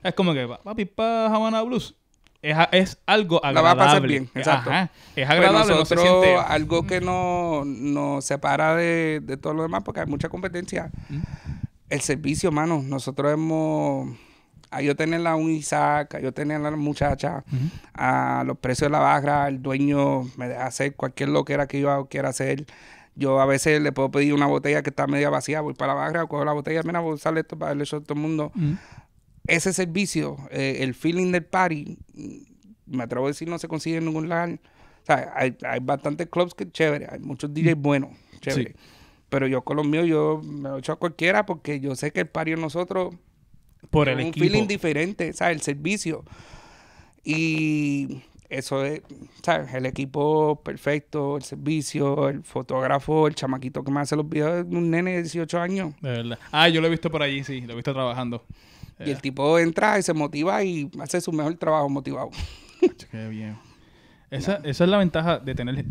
es como que, papi, Havana Blues. Es, es, algo agradable. La va a pasar bien, exacto. es pues agradable, Pero nosotros, Algo que nos no separa de, de, todo lo demás, porque hay mucha competencia. Mm. El servicio, mano. Nosotros hemos... A yo tener la un Isaac, a yo tener la muchacha, a los precios de la barra, el dueño me hace hacer cualquier loquera que yo quiera hacer. Yo a veces le puedo pedir una botella que está media vacía, voy para la barra, cojo la botella, mira, voy a usar esto para el eso a todo el mundo. Mm ese servicio, eh, el feeling del party, me atrevo a decir, no se consigue en ningún lugar hay, bastantes clubs que chévere, hay muchos DJs mm. buenos, chévere. Pero yo con los míos, yo me lo echo a cualquiera porque yo sé que el party en nosotros. Por el equipo un feeling diferente, El servicio. Y eso es, ¿sabes? El equipo perfecto, el servicio, el fotógrafo, el chamaquito que me hace los videos, un nene de 18 años. De verdad. Ah, yo lo he visto por allí, sí, lo he visto trabajando. Y el tipo entra y se motiva y hace su mejor trabajo motivado. Qué bien. Esa, es la ventaja de tener...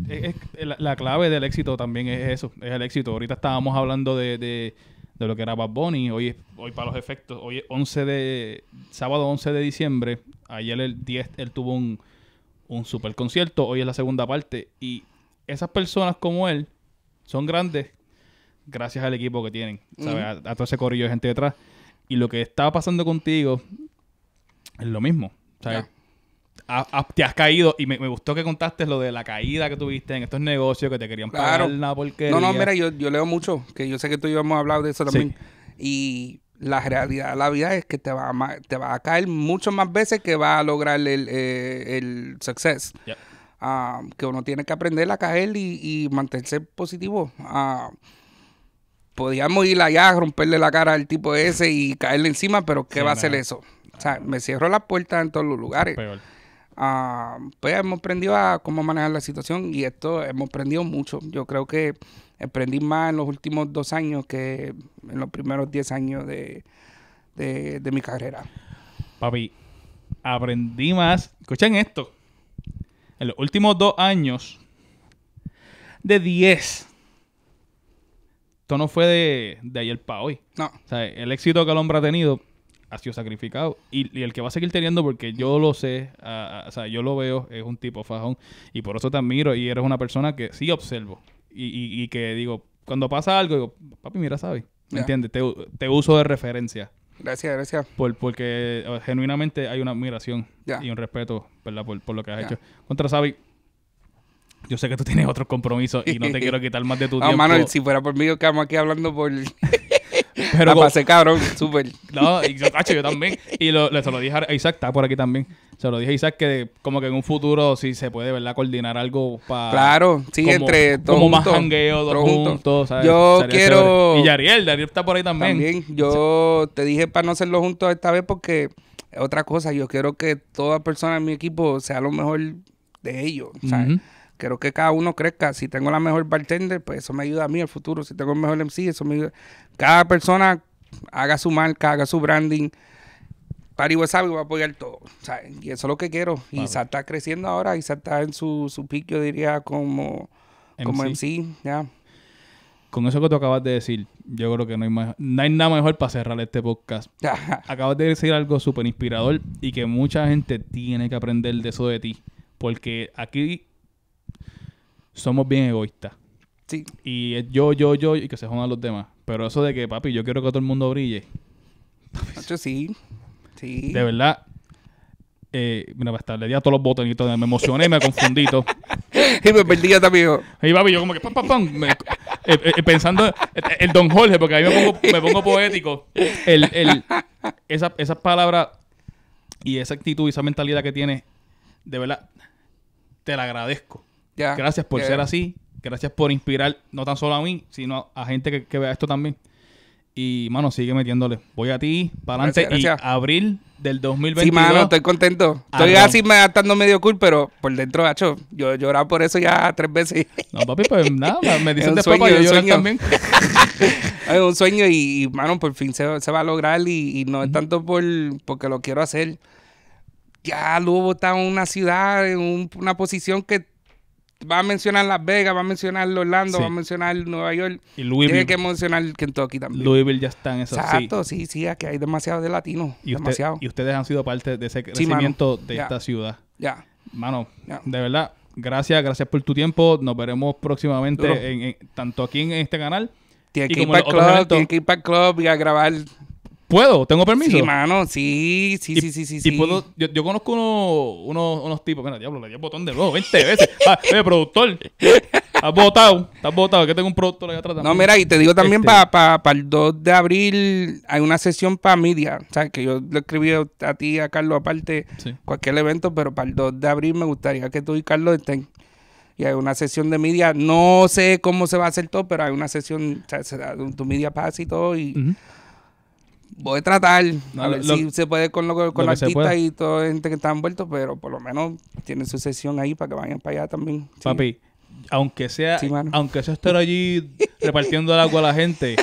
la, clave del éxito también es eso, es el éxito. Ahorita estábamos hablando de, de, de lo que era Bad Bunny, hoy, hoy para los efectos, hoy es 11 de... sábado 11 de diciembre, ayer el 10 él tuvo un, un super concierto, hoy es la segunda parte y esas personas como él son grandes gracias al equipo que tienen, ¿sabes? A, a, todo ese corillo de gente detrás. Y lo que estaba pasando contigo es lo mismo. O sea, te has caído y me, gustó que contaste lo de la caída que tuviste en estos negocios que te querían pagar claro. No, no, mira, yo, leo mucho, que yo sé que tú y yo hemos hablado de eso también. Y la realidad de la vida es que te va a, te va a caer mucho más veces que va a lograr el, eh, el, success. Ah, que uno tiene que aprender a caer y, mantenerse positivo. Ah, podíamos ir allá, romperle la cara al tipo ese y caerle encima, pero ¿qué va a hacer eso? O sea, me cierro las puertas en todos los lugares. Ah, pues hemos aprendido a cómo manejar la situación y esto hemos aprendido mucho. Yo creo que aprendí más en los últimos dos años que en los primeros diez años de, mi carrera. Papi, aprendí más. Escuchen esto. En los últimos dos años, de 10 esto no fue de, de ayer para hoy. No. O sea, el éxito que el hombre ha tenido ha sido sacrificado. Y, el que va a seguir teniendo, porque yo lo sé, o sea, yo lo veo, es un tipo fajón. Y por eso te admiro y eres una persona que sí observo. Y, y, que digo, cuando pasa algo, digo, papi, mira, ¿sabes? ¿Me entiendes? Te, uso de referencia. Gracias, gracias. Por, porque genuinamente hay una admiración y un respeto, ¿verdad? Por, lo que has hecho. Contra Sabi, yo sé que tú tienes otros compromisos y no te quiero quitar más de tu ah, tiempo. No, mano, si fuera por mí, yo quedamos aquí hablando por... Pero la pasé cabrón, súper. No, y yo, yo también. Y lo, se lo dije a Isaac, está por aquí también. Se lo dije a Isaac que como que en un futuro sí se puede, ¿verdad? Coordinar algo para... Claro, sí, entre todos Como más jangueo, dos juntos. ¿sabes? Yo quiero... Y Ariel, Yariel está por ahí también. También, yo te dije para no hacerlo juntos esta vez porque... Otra cosa, yo quiero que toda persona en mi equipo sea lo mejor de ellos, ¿sabes? Quiero que cada uno crezca. Si tengo la mejor bartender, pues eso me ayuda a mí el futuro. Si tengo el mejor MC, eso me ayuda. Cada persona haga su marca, haga su branding. Pari Wasabi va a apoyar todo. Y eso es lo que quiero. Y Isa está creciendo ahora. Isa está en su, su pico, diría, como MC. Con eso que tú acabas de decir, yo creo que no hay, no hay nada mejor para cerrar este podcast. acabas de decir algo súper inspirador y que mucha gente tiene que aprender de eso de ti. Porque aquí somos bien egoístas. Sí. Y es yo, yo, yo y que se jodan los demás. Pero eso de que, papi, yo quiero que todo el mundo brille. yo sí. Sí. De verdad. Eh, mira, le di a todos los botonitos. Me emocioné me confundí y me perdí también. Y papi, yo como que pam, pam, pam. Eh, eh, eh, pensando el, Don Jorge, porque ahí me pongo, me pongo poético. El, Esas esa palabras y esa actitud y esa mentalidad que tiene de verdad, te la agradezco. Gracias por ser así. Gracias por inspirar, no tan solo a mí, sino a, gente que, vea esto también. Y, mano, sigue metiéndole. Voy a ti, para adelante. abril del 2022. Sí, mano, estoy contento. Estoy así me adaptando medio cool, pero por dentro, gacho, yo he llorado por eso ya tres veces. No, papi, pues nada, me dicen después yo llorar también. es un sueño y, mano, por fin se, va a lograr y, no es tanto por porque lo quiero hacer. Ya luego está una ciudad, en una posición que va a mencionar Las Vegas, va a mencionar Orlando, va a mencionar Nueva York. Y Louisville. Tiene que mencionar Kentucky también. Louisville ya está en eso. Exacto, sí, sí, aquí hay demasiado de latinos. Y, y ustedes han sido parte de ese crecimiento de esta ciudad. Ya. Mano, de verdad, gracias, gracias por tu tiempo. Nos veremos próximamente, tanto aquí en este canal. Tiene que, ir el club, tiene que ir para el club y a grabar ¿Puedo? ¿Tengo permiso? Sí, mano, sí, sí, sí, sí, sí. Y puedo, yo, conozco unos tipos, mira, diablo, le di botón de nuevo 20 veces. Ah, productor, ¿has botado, estás botado, que tengo un productor allá tratando. No, mira, y te digo también este. para el 2 de abril hay una sesión para media, o sea, que yo le escribí a ti, a Carlos, aparte, cualquier evento, pero para el 2 de abril me gustaría que tú y Carlos estén y hay una sesión de media. No sé cómo se va a hacer todo, pero hay una sesión, o sea, tu media pasa y todo. Y, voy a tratar no, a si se puede con, los con los artistas y toda gente que está envuelto, pero por lo menos tienen su sesión ahí para que vayan para allá también. Papi, aunque sea, aunque sea estar allí repartiendo el agua a la gente,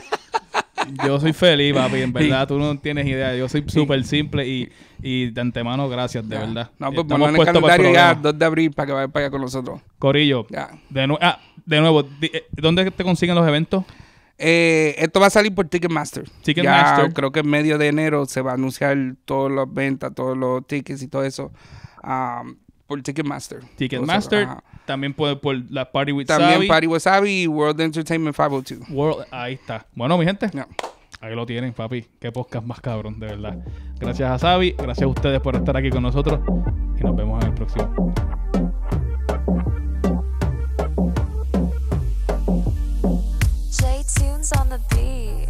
yo soy feliz, papi. En verdad, tú no tienes idea. Yo soy súper simple y, y, de antemano, gracias, de verdad. No, pues para el calendario ya, 2 de abril, para que vayan para allá con nosotros. Corillo, De, ah, de nuevo, eh, ¿dónde te consiguen los eventos? Eh, esto va a salir por Ticketmaster. Ticketmaster. creo que en medio de enero se va a anunciar todas las ventas, todos los tickets y todo eso um, por Ticketmaster. Ticketmaster. también puede por la Party with También Party with y World Entertainment 502. World, ahí está. Bueno, mi gente. Ahí lo tienen, papi. Qué podcast más cabrón, de verdad. Gracias a Sabi, gracias a ustedes por estar aquí con nosotros y nos vemos en el próximo. on the beat.